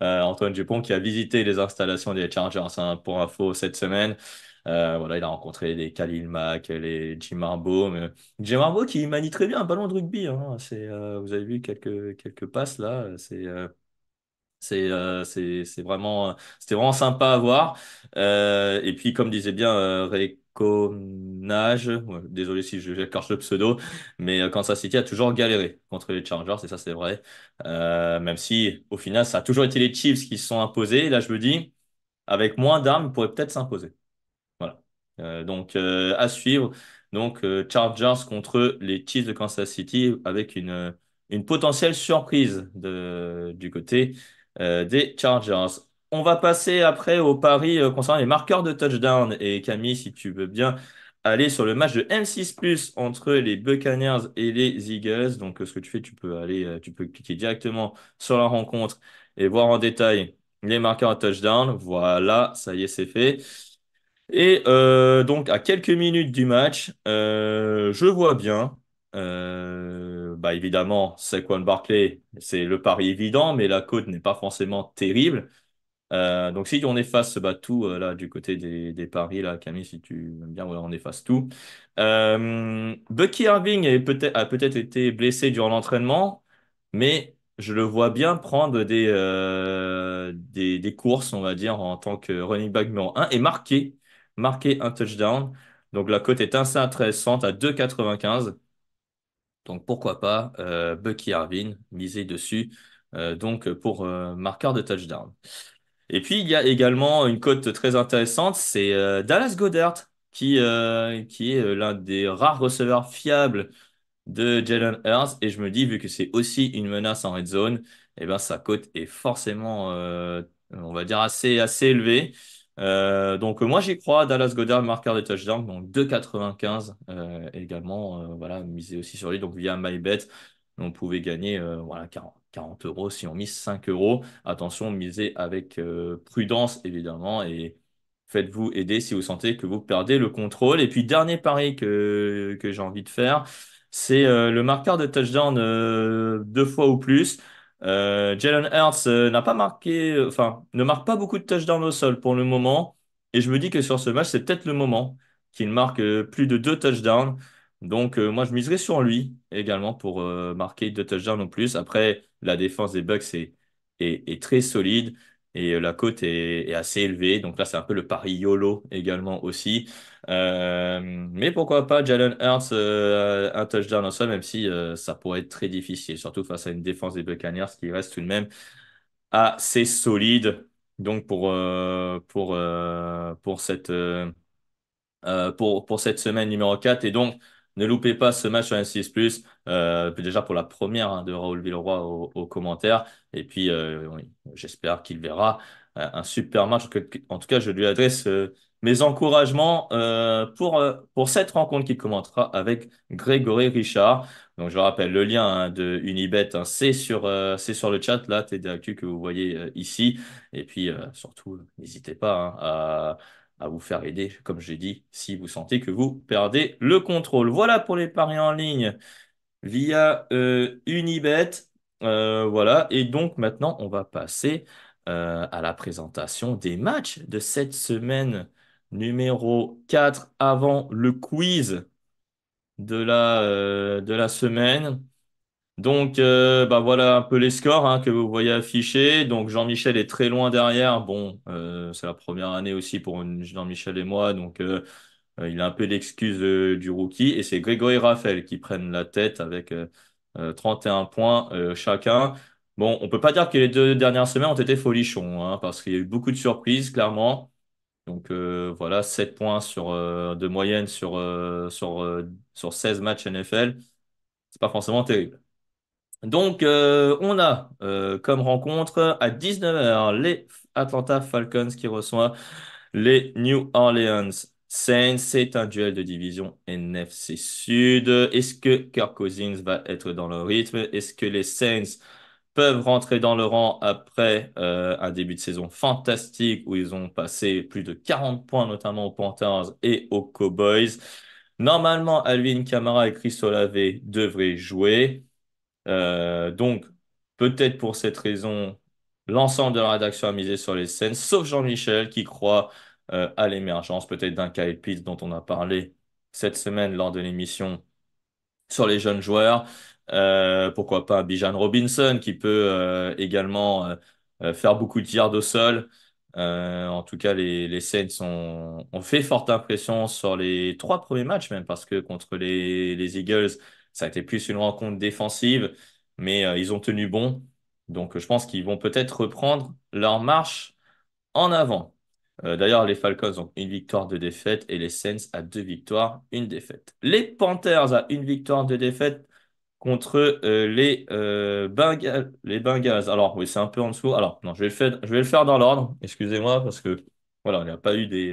Antoine Dupont qui a visité les installations des Chargers hein, pour info cette semaine. voilà, il a rencontré les Khalil Mack, les Jim Harbaugh. Mais... Jim Harbaugh qui manie très bien un ballon de rugby. Hein. c'est, vous avez vu quelques, quelques passes là. C'est, c'est c'est vraiment c'était vraiment sympa à voir et puis comme disait bien Conage, désolé si je cache le pseudo, mais euh, Kansas City a toujours galéré contre les Chargers, et ça c'est vrai. Euh, même si au final, ça a toujours été les Chiefs qui se sont imposés. Là, je me dis, avec moins d'armes, ils pourraient peut-être s'imposer. Voilà. Euh, donc, à suivre. Donc, Chargers contre les Chiefs de Kansas City avec une, une potentielle surprise du côté des Chargers. On va passer après au pari euh, concernant les marqueurs de touchdown. Et Camille, si tu veux bien aller sur le match de M6 Plus entre les Buccaneers et les Eagles. Donc, euh, ce que tu fais, tu peux aller, euh, tu peux cliquer directement sur la rencontre et voir en détail les marqueurs de touchdown. Voilà, ça y est, c'est fait. Et donc, à quelques minutes du match, je vois bien bah évidemment, Saquon Barclay, c'est le pari évident, mais la cote n'est pas forcément terrible. Euh, donc si on efface bah, tout euh, là du côté des, paris là Camille si tu aimes bien on efface tout. Euh, Bucky Irving peut a peut-être été blessé durant l'entraînement mais je le vois bien prendre des, des, courses on va dire en tant que running back numéro 1 et marquer marquer un touchdown. Donc la cote est assez intéressante à 2,95. Donc pourquoi pas Bucky Irving miser dessus donc pour marqueur de touchdown. Et puis, il y a également une cote très intéressante, c'est euh, Dallas Goddard, qui, euh, qui est euh, l'un des rares receveurs fiables de Jalen Hurts. Et je me dis, vu que c'est aussi une menace en red zone, eh ben, sa cote est forcément, on va dire, assez, assez élevée. donc moi j'y crois, Dallas Goddard, marqueur de touchdown, donc 2,95 également, voilà, misé aussi sur lui, donc via MyBet, on pouvait gagner voilà, 40, 40 euros. Si on mise 5 euros, attention, misez avec euh, prudence, évidemment, et faites-vous aider si vous sentez que vous perdez le contrôle. Et puis, dernier pari que, j'ai envie de faire, c'est euh, le marqueur de touchdown euh, deux fois ou plus. Jalen Hurts n'a pas marqué, enfin, ne marque pas beaucoup de touchdowns au sol pour le moment. Et je me dis que sur ce match, c'est peut-être le moment qu'il marque plus de deux touchdowns. Donc, euh, moi, je miserais sur lui également pour euh, marquer deux touchdowns en plus. Après, la défense des Bucks est, est, très solide et euh, la cote est, assez élevée. Donc là, c'est un peu le pari YOLO également aussi. mais pourquoi pas Jalen Hurts, un touchdown en soi, même si ça pourrait être très difficile, surtout face à une défense des Buccaneers qui reste tout de même assez solide. Donc, pour, pour, pour, cette, pour, pour cette semaine numéro 4. Et donc, ne loupez pas ce match sur M6+, euh, déjà pour la première hein, de Raoul Villeroy aux au commentaires. Et puis, euh, j'espère qu'il verra euh, un super match. En tout cas, je lui adresse mes encouragements pour, pour cette rencontre qui commencera avec Grégory Richard. Donc, je rappelle le lien hein, de Unibet, hein, c'est sur, sur le chat, là, tdaq que vous voyez ici. Et puis, surtout, n'hésitez pas à à vous faire aider, comme j'ai dit, si vous sentez que vous perdez le contrôle. Voilà pour les paris en ligne via euh, Unibet. Euh, voilà, et donc maintenant, on va passer euh, à la présentation des matchs de cette semaine numéro 4 avant le quiz de la, de la semaine. Donc, euh, bah, voilà un peu les scores hein, que vous voyez affichés. Donc, Jean-Michel est très loin derrière. Bon, euh, c'est la première année aussi pour Jean-Michel et moi. Donc, euh, il a un peu l'excuse du rookie. Et c'est Grégory Raphaël qui prennent la tête avec 31 points chacun. Bon, on ne peut pas dire que les deux dernières semaines ont été folichons, hein, parce qu'il y a eu beaucoup de surprises, clairement. Donc voilà, 7 points sur, de moyenne sur, sur, sur 16 matchs NFL. Ce n'est pas forcément terrible. Donc, euh, on a euh, comme rencontre à 19h les Atlanta Falcons qui reçoivent les New Orleans Saints. C'est un duel de division NFC Sud. Est-ce que Kirk Cousins va être dans le rythme? Est-ce que les Saints peuvent rentrer dans le rang après euh, un début de saison fantastique où ils ont passé plus de 40 points, notamment aux Panthers et aux Cowboys? Normalement, Alvin Kamara et Chris Olave devraient jouer. Euh, donc, peut-être pour cette raison, l'ensemble de la rédaction a misé sur les scènes, sauf Jean-Michel qui croit euh, à l'émergence peut-être d'un Kyle Pitts dont on a parlé cette semaine lors de l'émission sur les jeunes joueurs. Euh, pourquoi pas Bijan Robinson qui peut également faire beaucoup de yards au sol. en tout cas, les, scènes ont, fait forte impression sur les trois premiers matchs, même parce que contre les Eagles, ça a été plus une rencontre défensive, mais euh, ils ont tenu bon. Donc je pense qu'ils vont peut-être reprendre leur marche en avant. Euh, d'ailleurs, les Falcons ont une victoire, de défaite et les Saints à deux victoires, une défaite. Les Panthers à une victoire, de défaite contre euh, les, Bengals, Alors, oui, c'est un peu en dessous. Alors, non, je vais le faire, je vais le faire dans l'ordre. Excusez-moi parce que voilà, il n'y a pas eu des,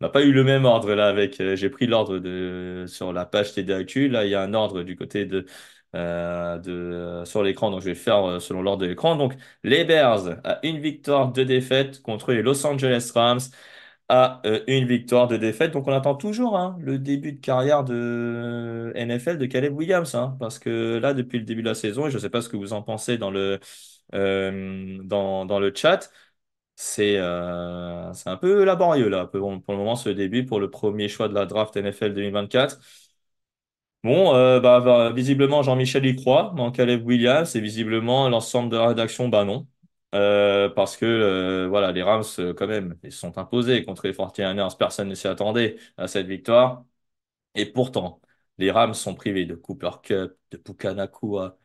on bah, n'a pas eu le même ordre là avec. Euh, j'ai pris l'ordre de sur la page TDAQ. Là, il y a un ordre du côté de, euh, de euh, sur l'écran. Donc, je vais faire selon l'ordre de l'écran. Donc, les Bears à une victoire, de défaite contre les Los Angeles Rams à une victoire, de défaite. Donc, on attend toujours hein, le début de carrière de NFL de Caleb Williams, hein, parce que là, depuis le début de la saison, et je ne sais pas ce que vous en pensez dans le dans, dans le chat. Euh, c'est un peu laborieux là pour, le moment ce début pour le premier choix de la draft NFL 2024. Bon, euh, bah, visiblement Jean-Michel y croit Caleb Williams et visiblement l'ensemble de la rédaction, bah non. Euh, parce que voilà, les Rams, quand même, ils se sont imposés contre les 49ers. Personne ne s'y attendait à cette victoire. Et pourtant, les Rams sont privés de Cooper Cup, de Pukanakua,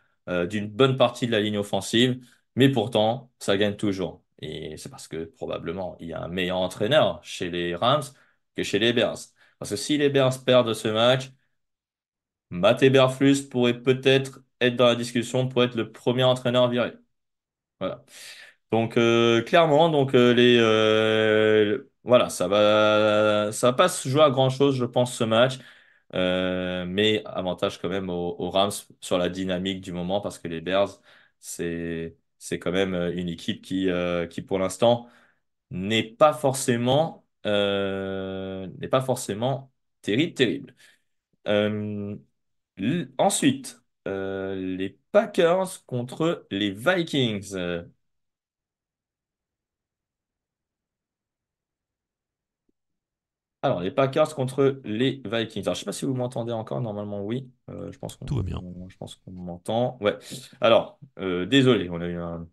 d'une bonne partie de la ligne offensive. Mais pourtant, ça gagne toujours. Et c'est parce que probablement il y a un meilleur entraîneur chez les Rams que chez les Bears. Parce que si les Bears perdent ce match, Matt Eberflus pourrait peut-être être dans la discussion pour être le premier entraîneur viré. Voilà. Donc euh, clairement, donc euh, les euh, voilà, ça va ça va pas se jouer à grand chose, je pense, ce match. mais avantage quand même aux Rams sur la dynamique du moment parce que les Bears, c'est c'est quand même euh, une équipe qui, euh, qui pour l'instant, n'est pas forcément euh, n'est pas forcément terrible, ensuite, les Packers contre les Vikings. Alors, les Packers contre les Vikings. Alors, je ne sais pas si vous m'entendez encore. Normalement, oui. Euh, je pense qu'on Tout va bien. je pense qu'on m'entend. Ouais. Alors, euh, désolé, on a eu une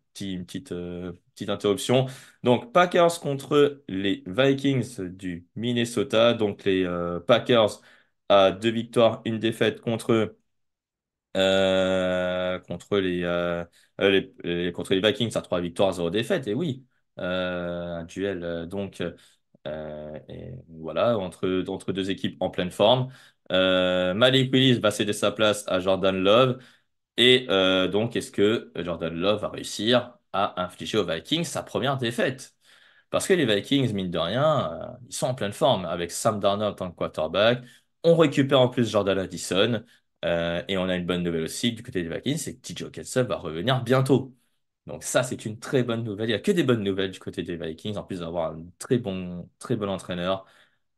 petite, euh, petite interruption. Donc, Packers contre les Vikings du Minnesota. Donc, les Packers à deux victoires, une défaite contre, contre les, contre les Vikings à trois victoires, zéro défaite. Et oui, un duel donc euh, et voilà, entre, entre deux équipes en pleine forme. Euh, Malik Willis va céder sa place à Jordan Love. Et euh, donc, est-ce que Jordan Love va réussir à infliger aux Vikings sa première défaite. Parce que les Vikings, mine de rien, ils sont en pleine forme avec Sam Darnold en quarterback. On récupère en plus Jordan Addison. et on a une bonne nouvelle aussi du côté des Vikings, c'est que TJ va revenir bientôt. Donc ça, c'est une très bonne nouvelle. Il n'y a que des bonnes nouvelles du côté des Vikings, en plus d'avoir un très bon, très bon entraîneur.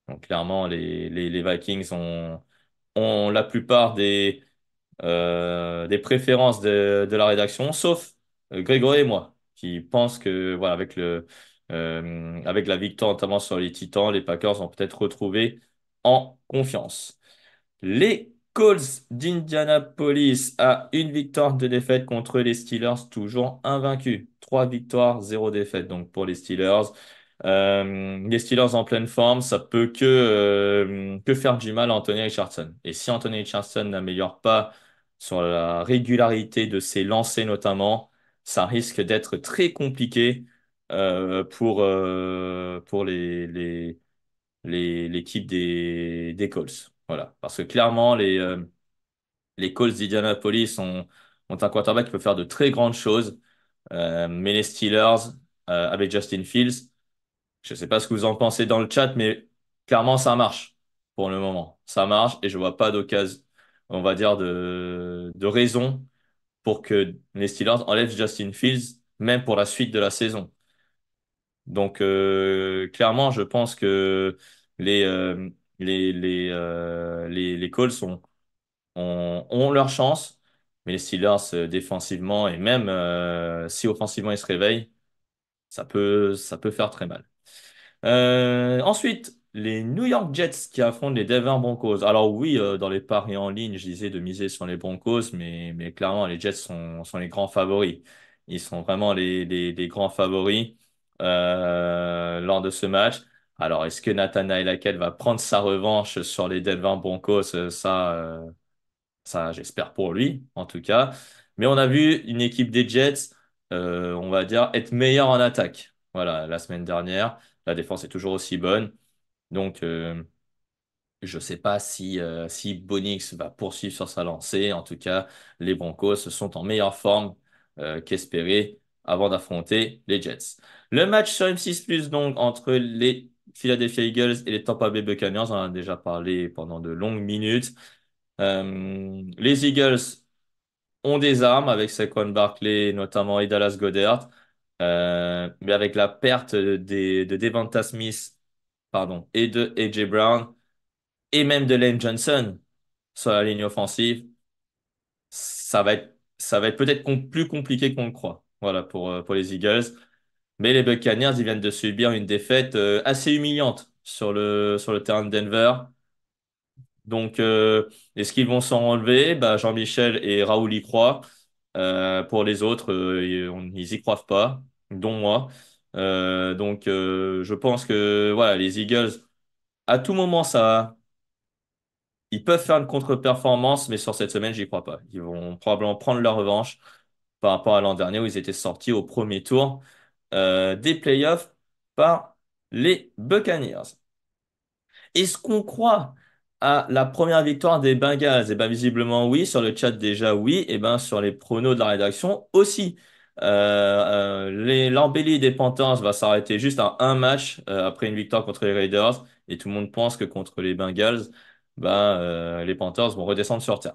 Donc clairement, les, Vikings ont, ont, la plupart des, euh, des préférences de, la rédaction, sauf euh, Grégory et moi, qui pensent que voilà, avec, le, euh, avec la victoire notamment sur les Titans, les Packers ont peut-être retrouvé en confiance. Les Colts d'Indianapolis a une victoire, de défaite contre les Steelers, toujours invaincu Trois victoires, zéro défaite donc pour les Steelers. Euh, les Steelers en pleine forme, ça peut que, euh, que faire du mal à Anthony Richardson. Et si Anthony Richardson n'améliore pas sur la régularité de ses lancers notamment, ça risque d'être très compliqué euh, pour, pour l'équipe les, des, des Colts. Voilà. Parce que clairement, les, euh, les Colts d'Indianapolis ont, ont un quarterback qui peut faire de très grandes choses. Euh, mais les Steelers, euh, avec Justin Fields, je ne sais pas ce que vous en pensez dans le chat, mais clairement, ça marche pour le moment. Ça marche et je ne vois pas d'occasion, on va dire, de, raison pour que les Steelers enlèvent Justin Fields, même pour la suite de la saison. Donc, clairement, je pense que les, les, les, euh, les, les Colts ont, ont, leur chance, mais les Steelers euh, défensivement et même euh, si offensivement ils se réveillent, ça peut, ça peut faire très mal. ensuite, les New York Jets qui affrontent les Denver Broncos. Alors oui, dans les paris en ligne, je disais de miser sur les Broncos, mais, mais clairement, les Jets sont, sont les grands favoris. Ils sont vraiment les, les, les grands favoris lors de ce match. Alors, est-ce que Nathanael Hackett va prendre sa revanche sur les Denver Broncos euh, Ça, euh, ça j'espère pour lui, en tout cas. Mais on a vu une équipe des Jets, euh, on va dire, être meilleure en attaque. Voilà, la semaine dernière, la défense est toujours aussi bonne. Donc, je ne sais pas si, si Bonix va poursuivre sur sa lancée. En tout cas, les Broncos sont en meilleure forme qu'espéré avant d'affronter les Jets. Le match sur M6 donc, entre les Philadelphia Eagles et les Tampa Bay Buccaneers, on en a déjà parlé pendant de longues minutes. Euh, les Eagles ont des armes avec Saquon Barkley, notamment et Dallas Goddard. Euh, mais avec la perte de Devonta Smith pardon, et de AJ Brown et même de Lane Johnson sur la ligne offensive, ça va être, être peut-être plus compliqué qu'on le croit voilà, pour, euh, pour les Eagles. Mais les Buccaneers, ils viennent de subir une défaite euh, assez humiliante sur le, sur le terrain de Denver. Donc, euh, est-ce qu'ils vont s'en relever bah, Jean-Michel et Raoul y croient. Euh, pour les autres, ils y croient pas, dont moi. donc, je pense que voilà, les Eagles, à tout moment, ça, ils peuvent faire une contre-performance, mais sur cette semaine, j'y crois pas. Ils vont probablement prendre leur revanche par rapport à l'an dernier où ils étaient sortis au premier tour. Euh, des playoffs par les Buccaneers. Est-ce qu'on croit à la première victoire des Bengals et eh bien, visiblement, oui. Sur le chat, déjà, oui. Et eh bien, sur les pronos de la rédaction, aussi. Euh, euh L'embellie des Panthers va s'arrêter juste à un match euh, après une victoire contre les Raiders. Et tout le monde pense que contre les Bengals, ben les Panthers vont redescendre sur terre.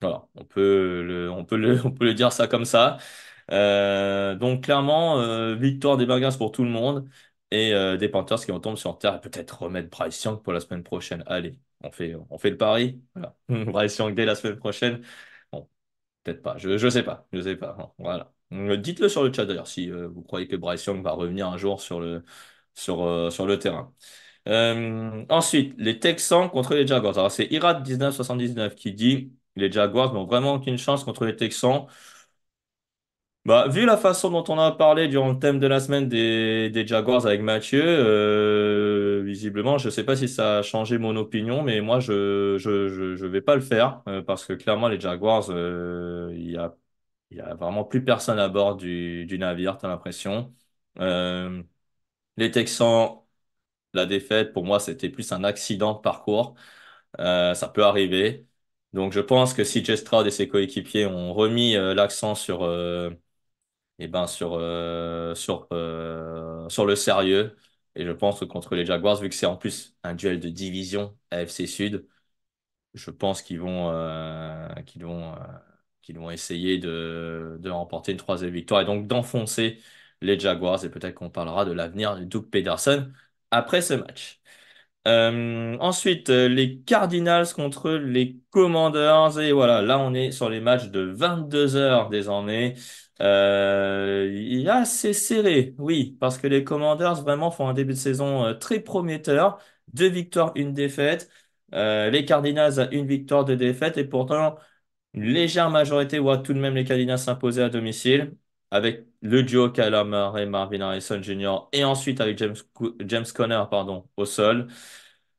Voilà, on peut, le, on, peut le, on peut le dire ça comme ça. Euh, donc clairement, euh, victoire des Bengals pour tout le monde et euh, des Panthers qui tombent sur terre et peut-être remettre Bryce Young pour la semaine prochaine. Allez, on fait, on fait le pari. Voilà. Bryce Young dès la semaine prochaine. Bon, peut-être pas. Je ne sais pas. Je sais pas. voilà. Dites-le sur le chat d'ailleurs si vous croyez que Bryce Young va revenir un jour sur le, sur, sur le terrain. ensuite, les Texans contre les Jaguars. Alors, c'est Irad1979 qui dit les Jaguars n'ont vraiment aucune chance contre les Texans. Bah, vu la façon dont on a parlé durant le thème de la semaine des, Jaguars avec Mathieu, euh, visiblement, je ne sais pas si ça a changé mon opinion, mais moi, je ne je, je, vais pas le faire euh, parce que clairement, les Jaguars, euh, il y n'y a, y a vraiment plus personne à bord du, du navire, tu as l'impression. les Texans, la défaite, pour moi, c'était plus un accident de parcours. ça peut arriver. Donc, je pense que si Stroud et ses coéquipiers ont remis l'accent sur eh ben, sur, euh, sur, euh, sur le sérieux. Et je pense que contre les Jaguars, vu que c'est en plus un duel de division AFC Sud, je pense qu'ils vont, euh, qu'ils vont, qu'ils vont essayer de, remporter une troisième victoire et donc d'enfoncer les Jaguars. Et peut-être qu'on parlera de l'avenir de Doug Pederson après ce match. ensuite, les Cardinals contre les Commanders. Et voilà, là, on est sur les matchs de 22h désormais. Euh, il y a assez serré, oui, parce que les Commanders vraiment font un début de saison euh, très prometteur. Deux victoires, une défaite. Euh, les Cardinals à une victoire, deux défaites. Et pourtant, une légère majorité voit tout de même les Cardinals s'imposer à domicile avec le duo Kyler Murray, Marvin Harrison Jr. et ensuite avec James, James Conner pardon, au sol.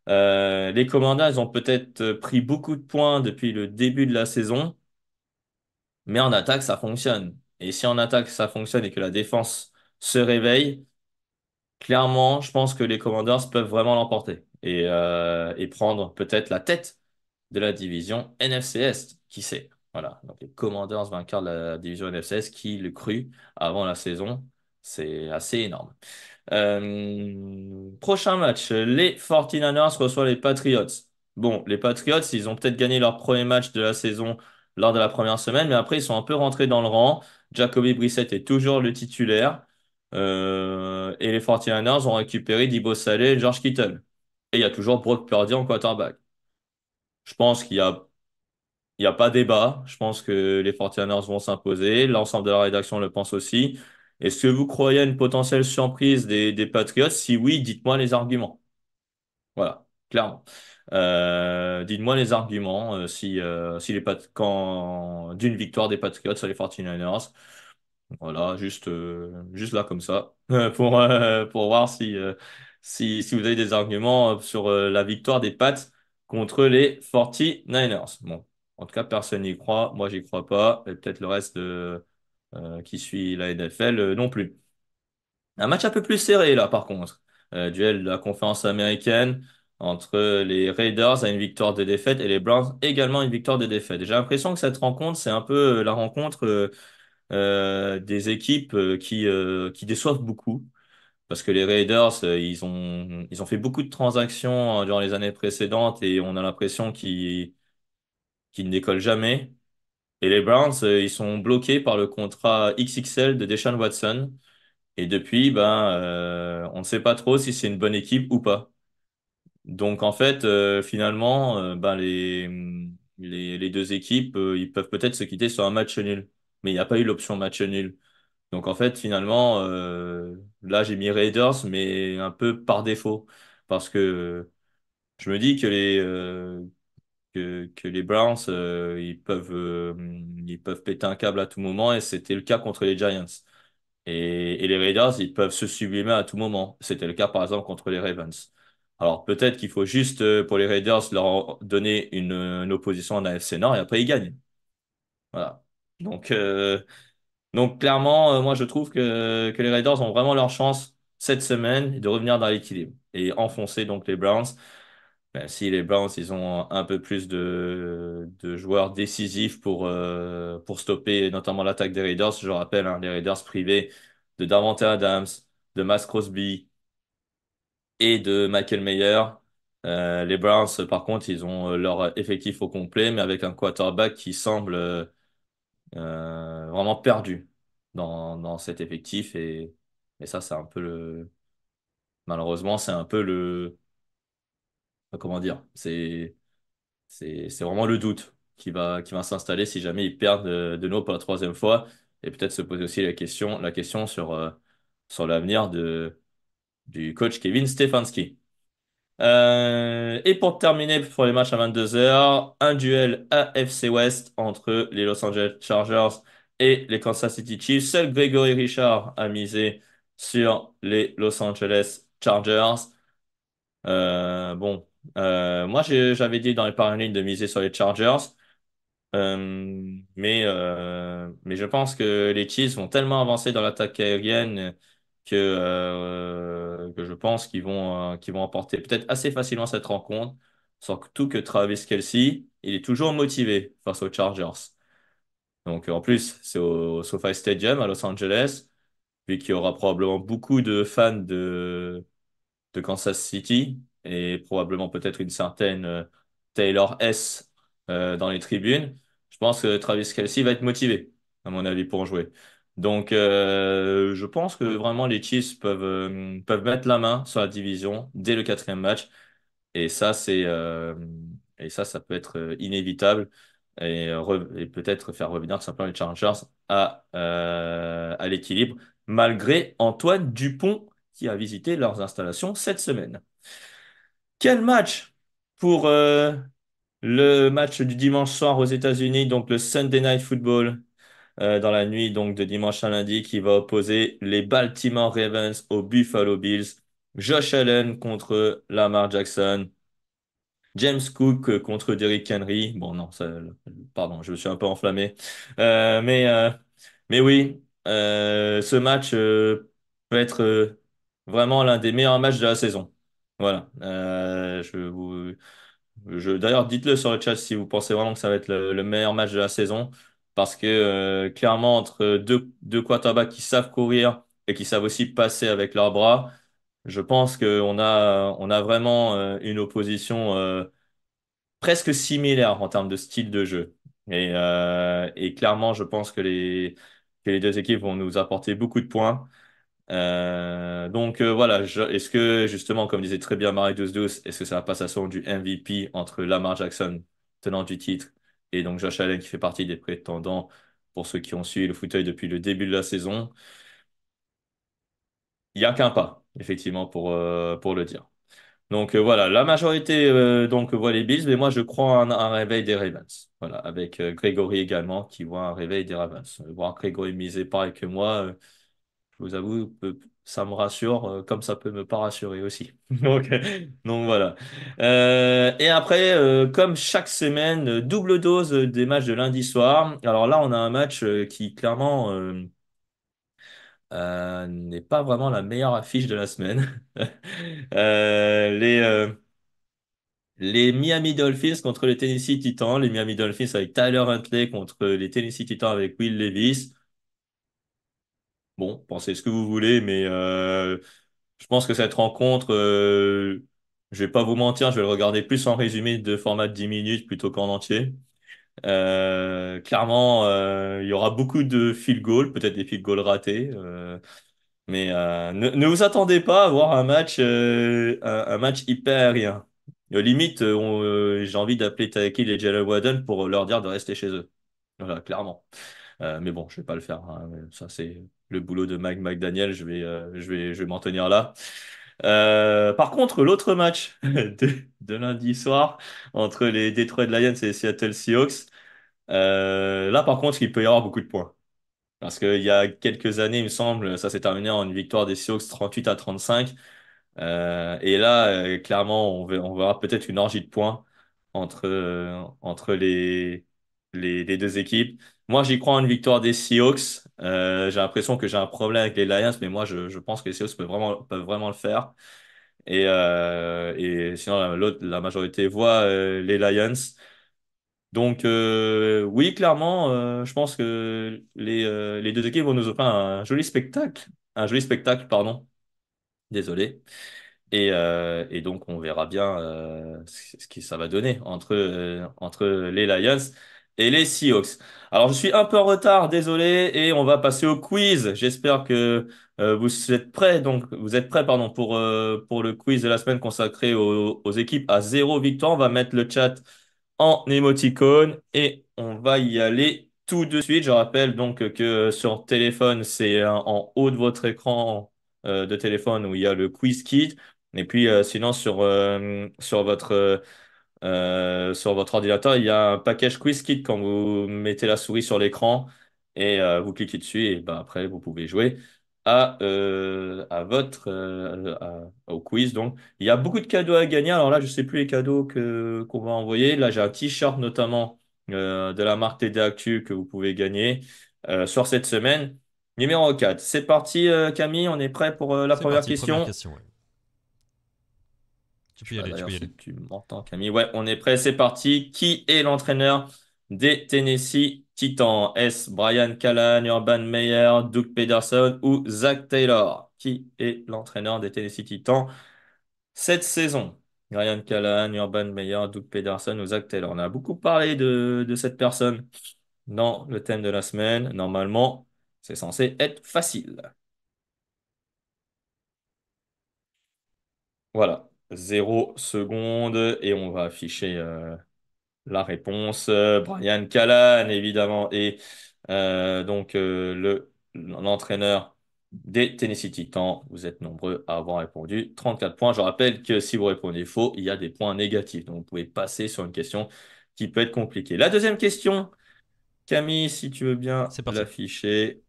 les Commanders ont peut-être pris beaucoup de points depuis le début de la saison, mais en attaque, ça fonctionne. Et si en attaque ça fonctionne et que la défense se réveille, clairement, je pense que les Commanders peuvent vraiment l'emporter et, euh, prendre peut-être la tête de la division NFCS. Qui sait? Voilà. Donc les Commanders vainqueurs de la division NFCS, qui le cru avant la saison, c'est assez énorme. Euh, prochain match, les 49ers reçoivent les Patriots. Bon, les Patriots, ils ont peut-être gagné leur premier match de la saison lors de la première semaine, mais après, ils sont un peu rentrés dans le rang. Jacoby Brissett est toujours le titulaire. Euh, et les 49 ont récupéré Dibo Salé et George Kittle. Et il y a toujours Brock Purdy en quarterback. Je pense qu'il n'y a, y a pas débat. Je pense que les 49ers vont s'imposer. L'ensemble de la rédaction le pense aussi. Est-ce que vous croyez à une potentielle surprise des, des Patriots Si oui, dites-moi les arguments. Voilà, clairement. Euh, dites-moi les arguments euh, si, euh, si les d'une victoire des Patriots sur les 49ers. Voilà, juste, juste là comme ça, pour, pour voir si, si, vous avez des arguments sur la victoire des Pats contre les 49ers. Bon, en tout cas, personne n'y croit, moi j'y crois pas, et peut-être le reste qui suit la NFL non plus. Un match un peu plus serré là par contre. duel de la conférence américaine entre les Raiders à une victoire de défaite et les Browns également une victoire de défaite. J'ai l'impression que cette rencontre, c'est un peu euh, la rencontre euh, euh, des équipes qui, qui déçoivent beaucoup. Parce que les Raiders, ils ont, ils ont fait beaucoup de transactions durant les années précédentes et on a l'impression qu'ils ne décollent jamais. Et les Browns, ils sont bloqués par le contrat XXL de Deshaun Watson. Et depuis, ben, on ne sait pas trop si c'est une bonne équipe ou pas. Donc en fait, euh, finalement, euh, ben, les, deux équipes, euh, ils peuvent peut-être se quitter sur un match nul. Mais il n'y a pas eu l'option match nul. Donc en fait, finalement, là, j'ai mis Raiders, mais un peu par défaut. Parce que je me dis que les, les Browns, ils, peuvent, ils peuvent péter un câble à tout moment, et c'était le cas contre les Giants. Et, et les Raiders, ils peuvent se sublimer à tout moment. C'était le cas, par exemple, contre les Ravens. Alors peut-être qu'il faut juste euh, pour les Raiders leur donner une, opposition en AFC Nord et après ils gagnent. Voilà. Donc, euh, donc clairement, euh, moi je trouve que, que, les Raiders ont vraiment leur chance cette semaine de revenir dans l'équilibre et enfoncer donc les Browns. si les Browns, ils ont un peu plus de, de joueurs décisifs pour, pour stopper notamment l'attaque des Raiders. Je rappelle, hein, les Raiders privés de Davante Adams, de Mass Crosby, et de Michael Mayer. Euh, les Browns, par contre, ils ont euh, leur effectif au complet, mais avec un quarterback qui semble euh, vraiment perdu dans, dans, cet effectif. Et, et ça, c'est un peu le. Malheureusement, c'est un peu le. Comment dire C'est vraiment le doute qui va, qui va s'installer si jamais ils perdent de, nouveau pour la troisième fois. Et peut-être se poser aussi la question, la question sur, sur l'avenir de du coach Kevin Stefanski. Euh, et pour terminer pour les matchs à 22h, un duel AFC West entre les Los Angeles Chargers et les Kansas City Chiefs. Seul Gregory Richard a misé sur les Los Angeles Chargers. Euh, bon, euh, moi j'avais dit dans les ligne de miser sur les Chargers, mais, mais je pense que les Chiefs vont tellement avancer dans l'attaque aérienne que, euh, que je pense qu'ils vont, euh, vont apporter peut-être assez facilement cette rencontre, surtout que Travis Kelsey, il est toujours motivé face aux Chargers. Donc en plus, c'est au, SoFi Stadium à Los Angeles, vu qu'il y aura probablement beaucoup de fans de, de Kansas City et probablement peut-être une certaine euh, Taylor S euh, dans les tribunes. Je pense que Travis Kelsey va être motivé, à mon avis, pour en jouer. Donc, euh, je pense que vraiment les Chiefs euh, peuvent, mettre la main sur la division dès le quatrième match. Et ça, c'est, euh, et ça, ça peut être inévitable et, peut-être faire revenir simplement les Chargers à, à l'équilibre, malgré Antoine Dupont qui a visité leurs installations cette semaine. Quel match pour le match du dimanche soir aux États-Unis, donc le Sunday Night Football euh, dans la nuit donc de dimanche à lundi qui va opposer les Baltimore Ravens aux Buffalo Bills. Josh Allen contre Lamar Jackson. James Cook contre Derrick Henry. Bon, non, pardon, je me suis un peu enflammé. Euh, mais, euh, mais oui, ce match peut être vraiment l'un des meilleurs matchs de la saison. Voilà. je D'ailleurs, dites-le sur le chat si vous pensez vraiment que ça va être le meilleur match de la saison parce que euh, clairement, entre deux, deux quarterbacks qui savent courir et qui savent aussi passer avec leurs bras, je pense qu'on a, on a vraiment euh, une opposition euh, presque similaire en termes de style de jeu. Et, clairement, je pense que les, que les deux équipes vont nous apporter beaucoup de points. donc voilà, est-ce que justement, comme disait très bien Marie Douce Douce, est-ce que ça va passer à son du MVP entre Lamar Jackson, tenant du titre, et donc Josh Allen qui fait partie des prétendants pour ceux qui ont suivi le fauteuil depuis le début de la saison. Il n'y a qu'un pas, effectivement, pour, euh, pour le dire. Donc euh, voilà, la majorité euh, donc voit les Bills, mais moi je crois un, réveil des Ravens. Voilà, avec Grégory également qui voit un réveil des Ravens. Voir Grégory miser pareil que moi, je vous avoue, ça me rassure, euh, comme ça peut me pas rassurer aussi. donc, donc voilà. Euh, et après, euh, comme chaque semaine, double dose des matchs de lundi soir. Alors là, on a un match qui clairement n'est pas vraiment la meilleure affiche de la semaine. les les Miami Dolphins contre les Tennessee Titans, les Miami Dolphins avec Tyler Huntley contre les Tennessee Titans avec Will Levis. Bon, pensez ce que vous voulez, mais euh, je pense que cette rencontre, je euh, je vais pas vous mentir, je vais le regarder plus en résumé de format de 10 minutes plutôt qu'en entier. Euh, clairement, il y aura beaucoup de field goals, peut-être des field goals ratés. mais ne, vous attendez pas à voir un match, un, match hyper rien. Limite, j'ai envie d'appeler Taekil et Jalen Wadden pour leur dire de rester chez eux. Voilà, clairement. mais bon, je vais pas le faire. Hein, ça, c'est le boulot de Mike McDaniel, je vais, euh, je vais, je vais m'en tenir là. Euh, par contre, l'autre match de, lundi soir entre les Detroit Lions et les Seattle Seahawks, euh, là par contre, il peut y avoir beaucoup de points. Parce qu'il y a quelques années, il me semble, ça s'est terminé en une victoire des Seahawks 38 à 35. et là, clairement, on, on verra peut-être une orgie de points entre, entre les, les deux équipes. Moi, j'y crois en une victoire des Seahawks. Euh, j'ai l'impression que j'ai un problème avec les Lions, mais moi, je, pense que les Seahawks peuvent vraiment, vraiment le faire. Et, euh, sinon, la, majorité voit euh, les Lions. Donc, oui, clairement, je pense que les, deux équipes vont nous offrir un joli spectacle. Un joli spectacle, pardon. Désolé. Et, donc, on verra bien ce que ça va donner entre, entre les Lions et les Seahawks. Alors, je suis un peu en retard, désolé, et on va passer au quiz. J'espère que euh, vous êtes prêts, donc vous êtes prêts, pardon, pour, euh, pour le quiz de la semaine consacré aux, équipes à zéro victoire. On va mettre le chat en émoticône et on va y aller tout de suite. Je rappelle donc que sur téléphone, c'est en haut de votre écran euh, de téléphone où il y a le quiz kit. Et puis, sinon, sur, sur votre euh, sur votre ordinateur, il y a un package quiz QuizKit quand vous mettez la souris sur l'écran et euh, vous cliquez dessus et ben, après vous pouvez jouer à, euh, à votre au quiz. Donc il y a beaucoup de cadeaux à gagner. Alors là, je sais plus les cadeaux que qu'on va envoyer. Là, j'ai un t-shirt notamment de la marque TD Actu que vous pouvez gagner sur cette semaine. Numéro 4. C'est parti Camille, on est prêt pour la première, question. Tu m'entends, Camille. Ouais, on est prêt, c'est parti. Qui est l'entraîneur des Tennessee Titans Est-ce Brian Callan, Urban Meyer, Doug Pederson ou Zach Taylor Qui est l'entraîneur des Tennessee Titans cette saison Brian Callan, Urban Meyer, Doug Pederson ou Zach Taylor. On a beaucoup parlé de, de cette personne dans le thème de la semaine. Normalement, c'est censé être facile. Voilà. 0 secondes et on va afficher euh, la réponse. Brian Callan, évidemment, et euh, donc euh, le, l'entraîneur des Tennessee Titans. Vous êtes nombreux à avoir répondu. 34 points. Je rappelle que si vous répondez faux, il y a des points négatifs. Donc vous pouvez passer sur une question qui peut être compliquée. La deuxième question, Camille, si tu veux bien l'afficher,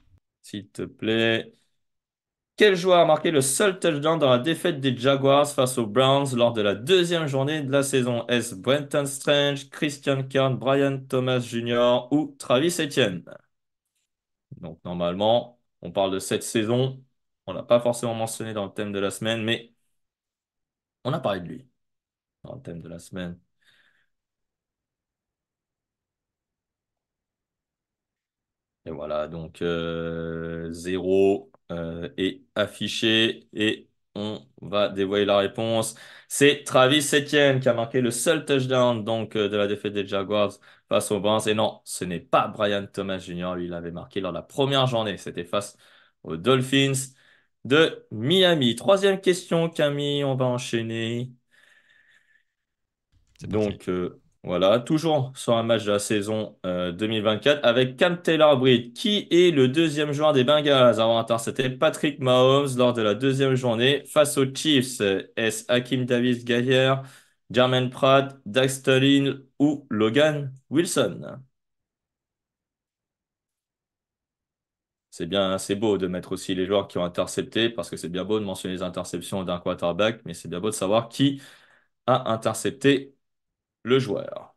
s'il te plaît. Quel joueur a marqué le seul touchdown dans la défaite des Jaguars face aux Browns lors de la deuxième journée de la saison Est-ce Brenton Strange, Christian Kern, Brian Thomas Jr. ou Travis Etienne Donc normalement, on parle de cette saison. On l'a pas forcément mentionné dans le thème de la semaine, mais on a parlé de lui dans le thème de la semaine. Et voilà, donc euh, zéro. 0 euh, est affiché et on va dévoiler la réponse. C'est Travis Etienne qui a marqué le seul touchdown donc, euh, de la défaite des Jaguars face aux Browns. Et non, ce n'est pas Brian Thomas Jr. Lui, il avait marqué lors de la première journée. C'était face aux Dolphins de Miami. Troisième question, Camille. On va enchaîner. Donc, euh, voilà, toujours sur un match de la saison 2024 euh, avec Cam Taylor-Britt, qui est le deuxième joueur des Bengals à avoir intercepté Patrick Mahomes lors de la deuxième journée face aux Chiefs. Est-ce Hakim Davis-Gaillard, Jermaine Pratt, Dax Sterling ou Logan Wilson? C'est bien, c'est beau de mettre aussi les joueurs qui ont intercepté parce que c'est bien beau de mentionner les interceptions d'un quarterback, mais c'est bien beau de savoir qui a intercepté le joueur.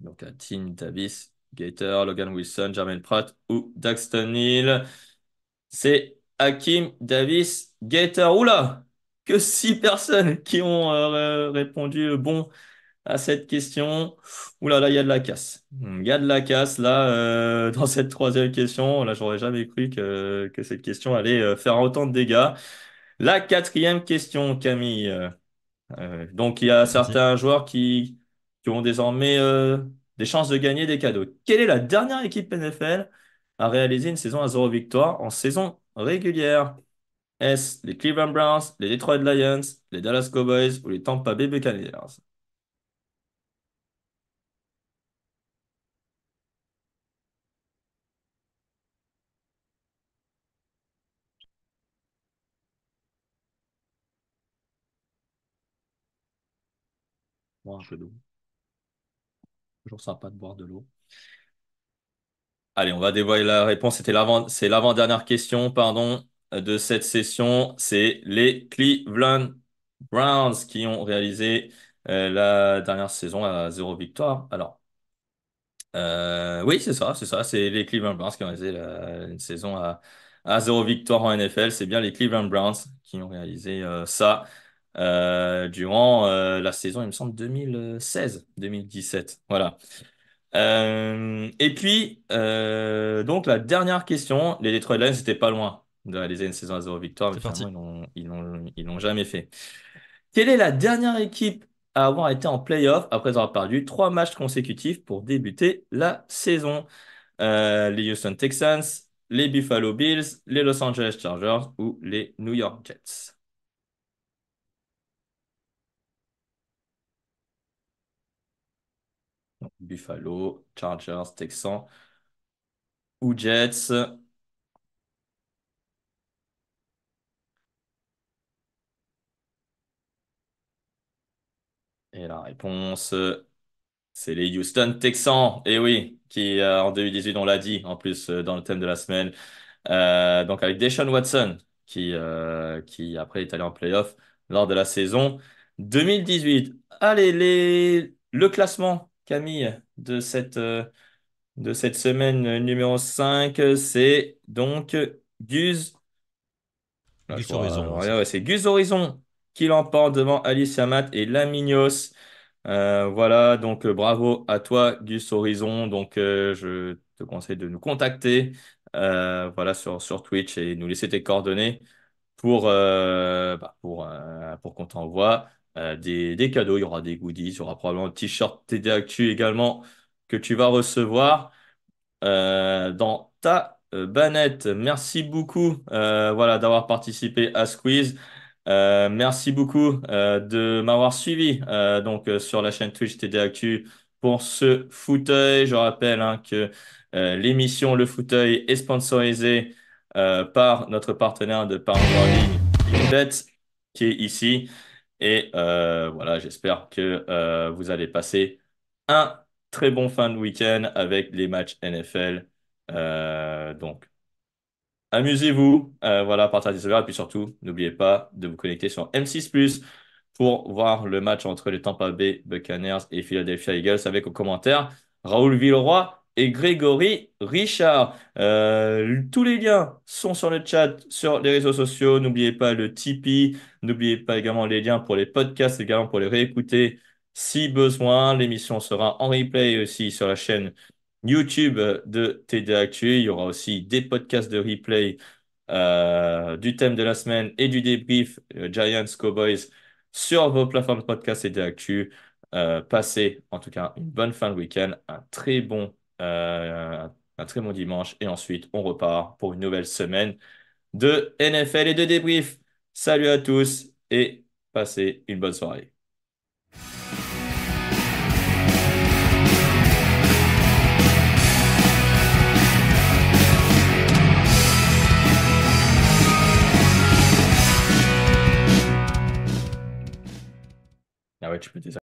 Donc à Tim Davis, Gator, Logan Wilson, Jermaine Pratt ou Daxton Hill. C'est Hakim Davis, Gator. Oula, que six personnes qui ont euh, répondu bon à cette question. Oula, là, il y a de la casse. Il y a de la casse, là, euh, dans cette troisième question. Là, j'aurais jamais cru que, que cette question allait euh, faire autant de dégâts. La quatrième question, Camille. Euh, donc, il y a certains joueurs qui, qui ont désormais euh, des chances de gagner des cadeaux. Quelle est la dernière équipe NFL à réaliser une saison à zéro victoire en saison régulière Est-ce les Cleveland Browns, les Detroit Lions, les Dallas Cowboys ou les Tampa Bay Buccaneers un peu d'eau. Toujours sympa de boire de l'eau. Allez, on va dévoiler la réponse. C'était l'avant, c'est l'avant-dernière question, pardon, de cette session. C'est les Cleveland Browns qui ont réalisé euh, la dernière saison à zéro victoire. Alors, euh, oui, c'est ça, c'est ça. C'est les Cleveland Browns qui ont réalisé une saison à, zéro victoire en NFL. C'est bien les Cleveland Browns qui ont réalisé euh, ça. Euh, durant euh, la saison, il me semble, 2016-2017. Voilà. Euh, et puis, donc, la dernière question, les Detroit Lions n'étaient pas loin de réaliser une saison à zéro victoire, mais ils n'ont jamais fait. Quelle est la dernière équipe à avoir été en playoff après avoir perdu trois matchs consécutifs pour débuter la saison Les Houston Texans, les Buffalo Bills, les Los Angeles Chargers ou les New York Jets Buffalo, Chargers, Texans ou Jets. Et la réponse, c'est les Houston Texans. Et oui, qui euh, en 2018, on l'a dit en plus euh, dans le thème de la semaine. Euh, donc avec Deshaun Watson, qui, qui après est allé en playoff lors de la saison 2018. Allez, les... le classement Camille, de cette, euh, de cette semaine euh, numéro 5. C'est donc Gus ah, Horizon. c'est Gus Horizon qui l'emporte devant Alicia Matt et Laminos. Euh, voilà, donc bravo à toi, Gus Horizon. Donc, je te conseille de nous contacter voilà, sur, Twitch et nous laisser tes coordonnées pour, bah, pour, pour qu'on t'envoie euh, des, des, cadeaux. Il y aura des goodies, il y aura probablement un t-shirt TD Actu également que tu vas recevoir euh, dans ta euh, banette. Merci beaucoup voilà, d'avoir participé à Squeeze. merci beaucoup de m'avoir suivi donc sur la chaîne Twitch TD Actu pour ce fauteuil. Je rappelle hein, que l'émission Le Fauteuil est sponsorisée par notre partenaire de Paris en qui est ici. Et euh, voilà, j'espère que euh, vous allez passer un très bon fin de week-end avec les matchs NFL. Euh, donc, amusez-vous. voilà, partagez ce verre. Et puis surtout, n'oubliez pas de vous connecter sur M6 pour voir le match entre les Tampa Bay Buccaneers et Philadelphia Eagles avec au commentaire Raoul Villeroy et Grégory Richard. Euh, tous les liens sont sur le chat, sur les réseaux sociaux. N'oubliez pas le Tipeee. N'oubliez pas également les liens pour les podcasts, également pour les réécouter si besoin. L'émission sera en replay aussi sur la chaîne YouTube de TD Actu. Il y aura aussi des podcasts de replay euh, du thème de la semaine et du débrief euh, Giants Cowboys sur vos plateformes de podcast et Actu. passez en tout cas une bonne fin de week-end, un très bon euh, un très bon dimanche. Et ensuite, on repart pour une nouvelle semaine de NFL et de débrief. Salut à tous et passez une bonne soirée. Ah ouais, tu peux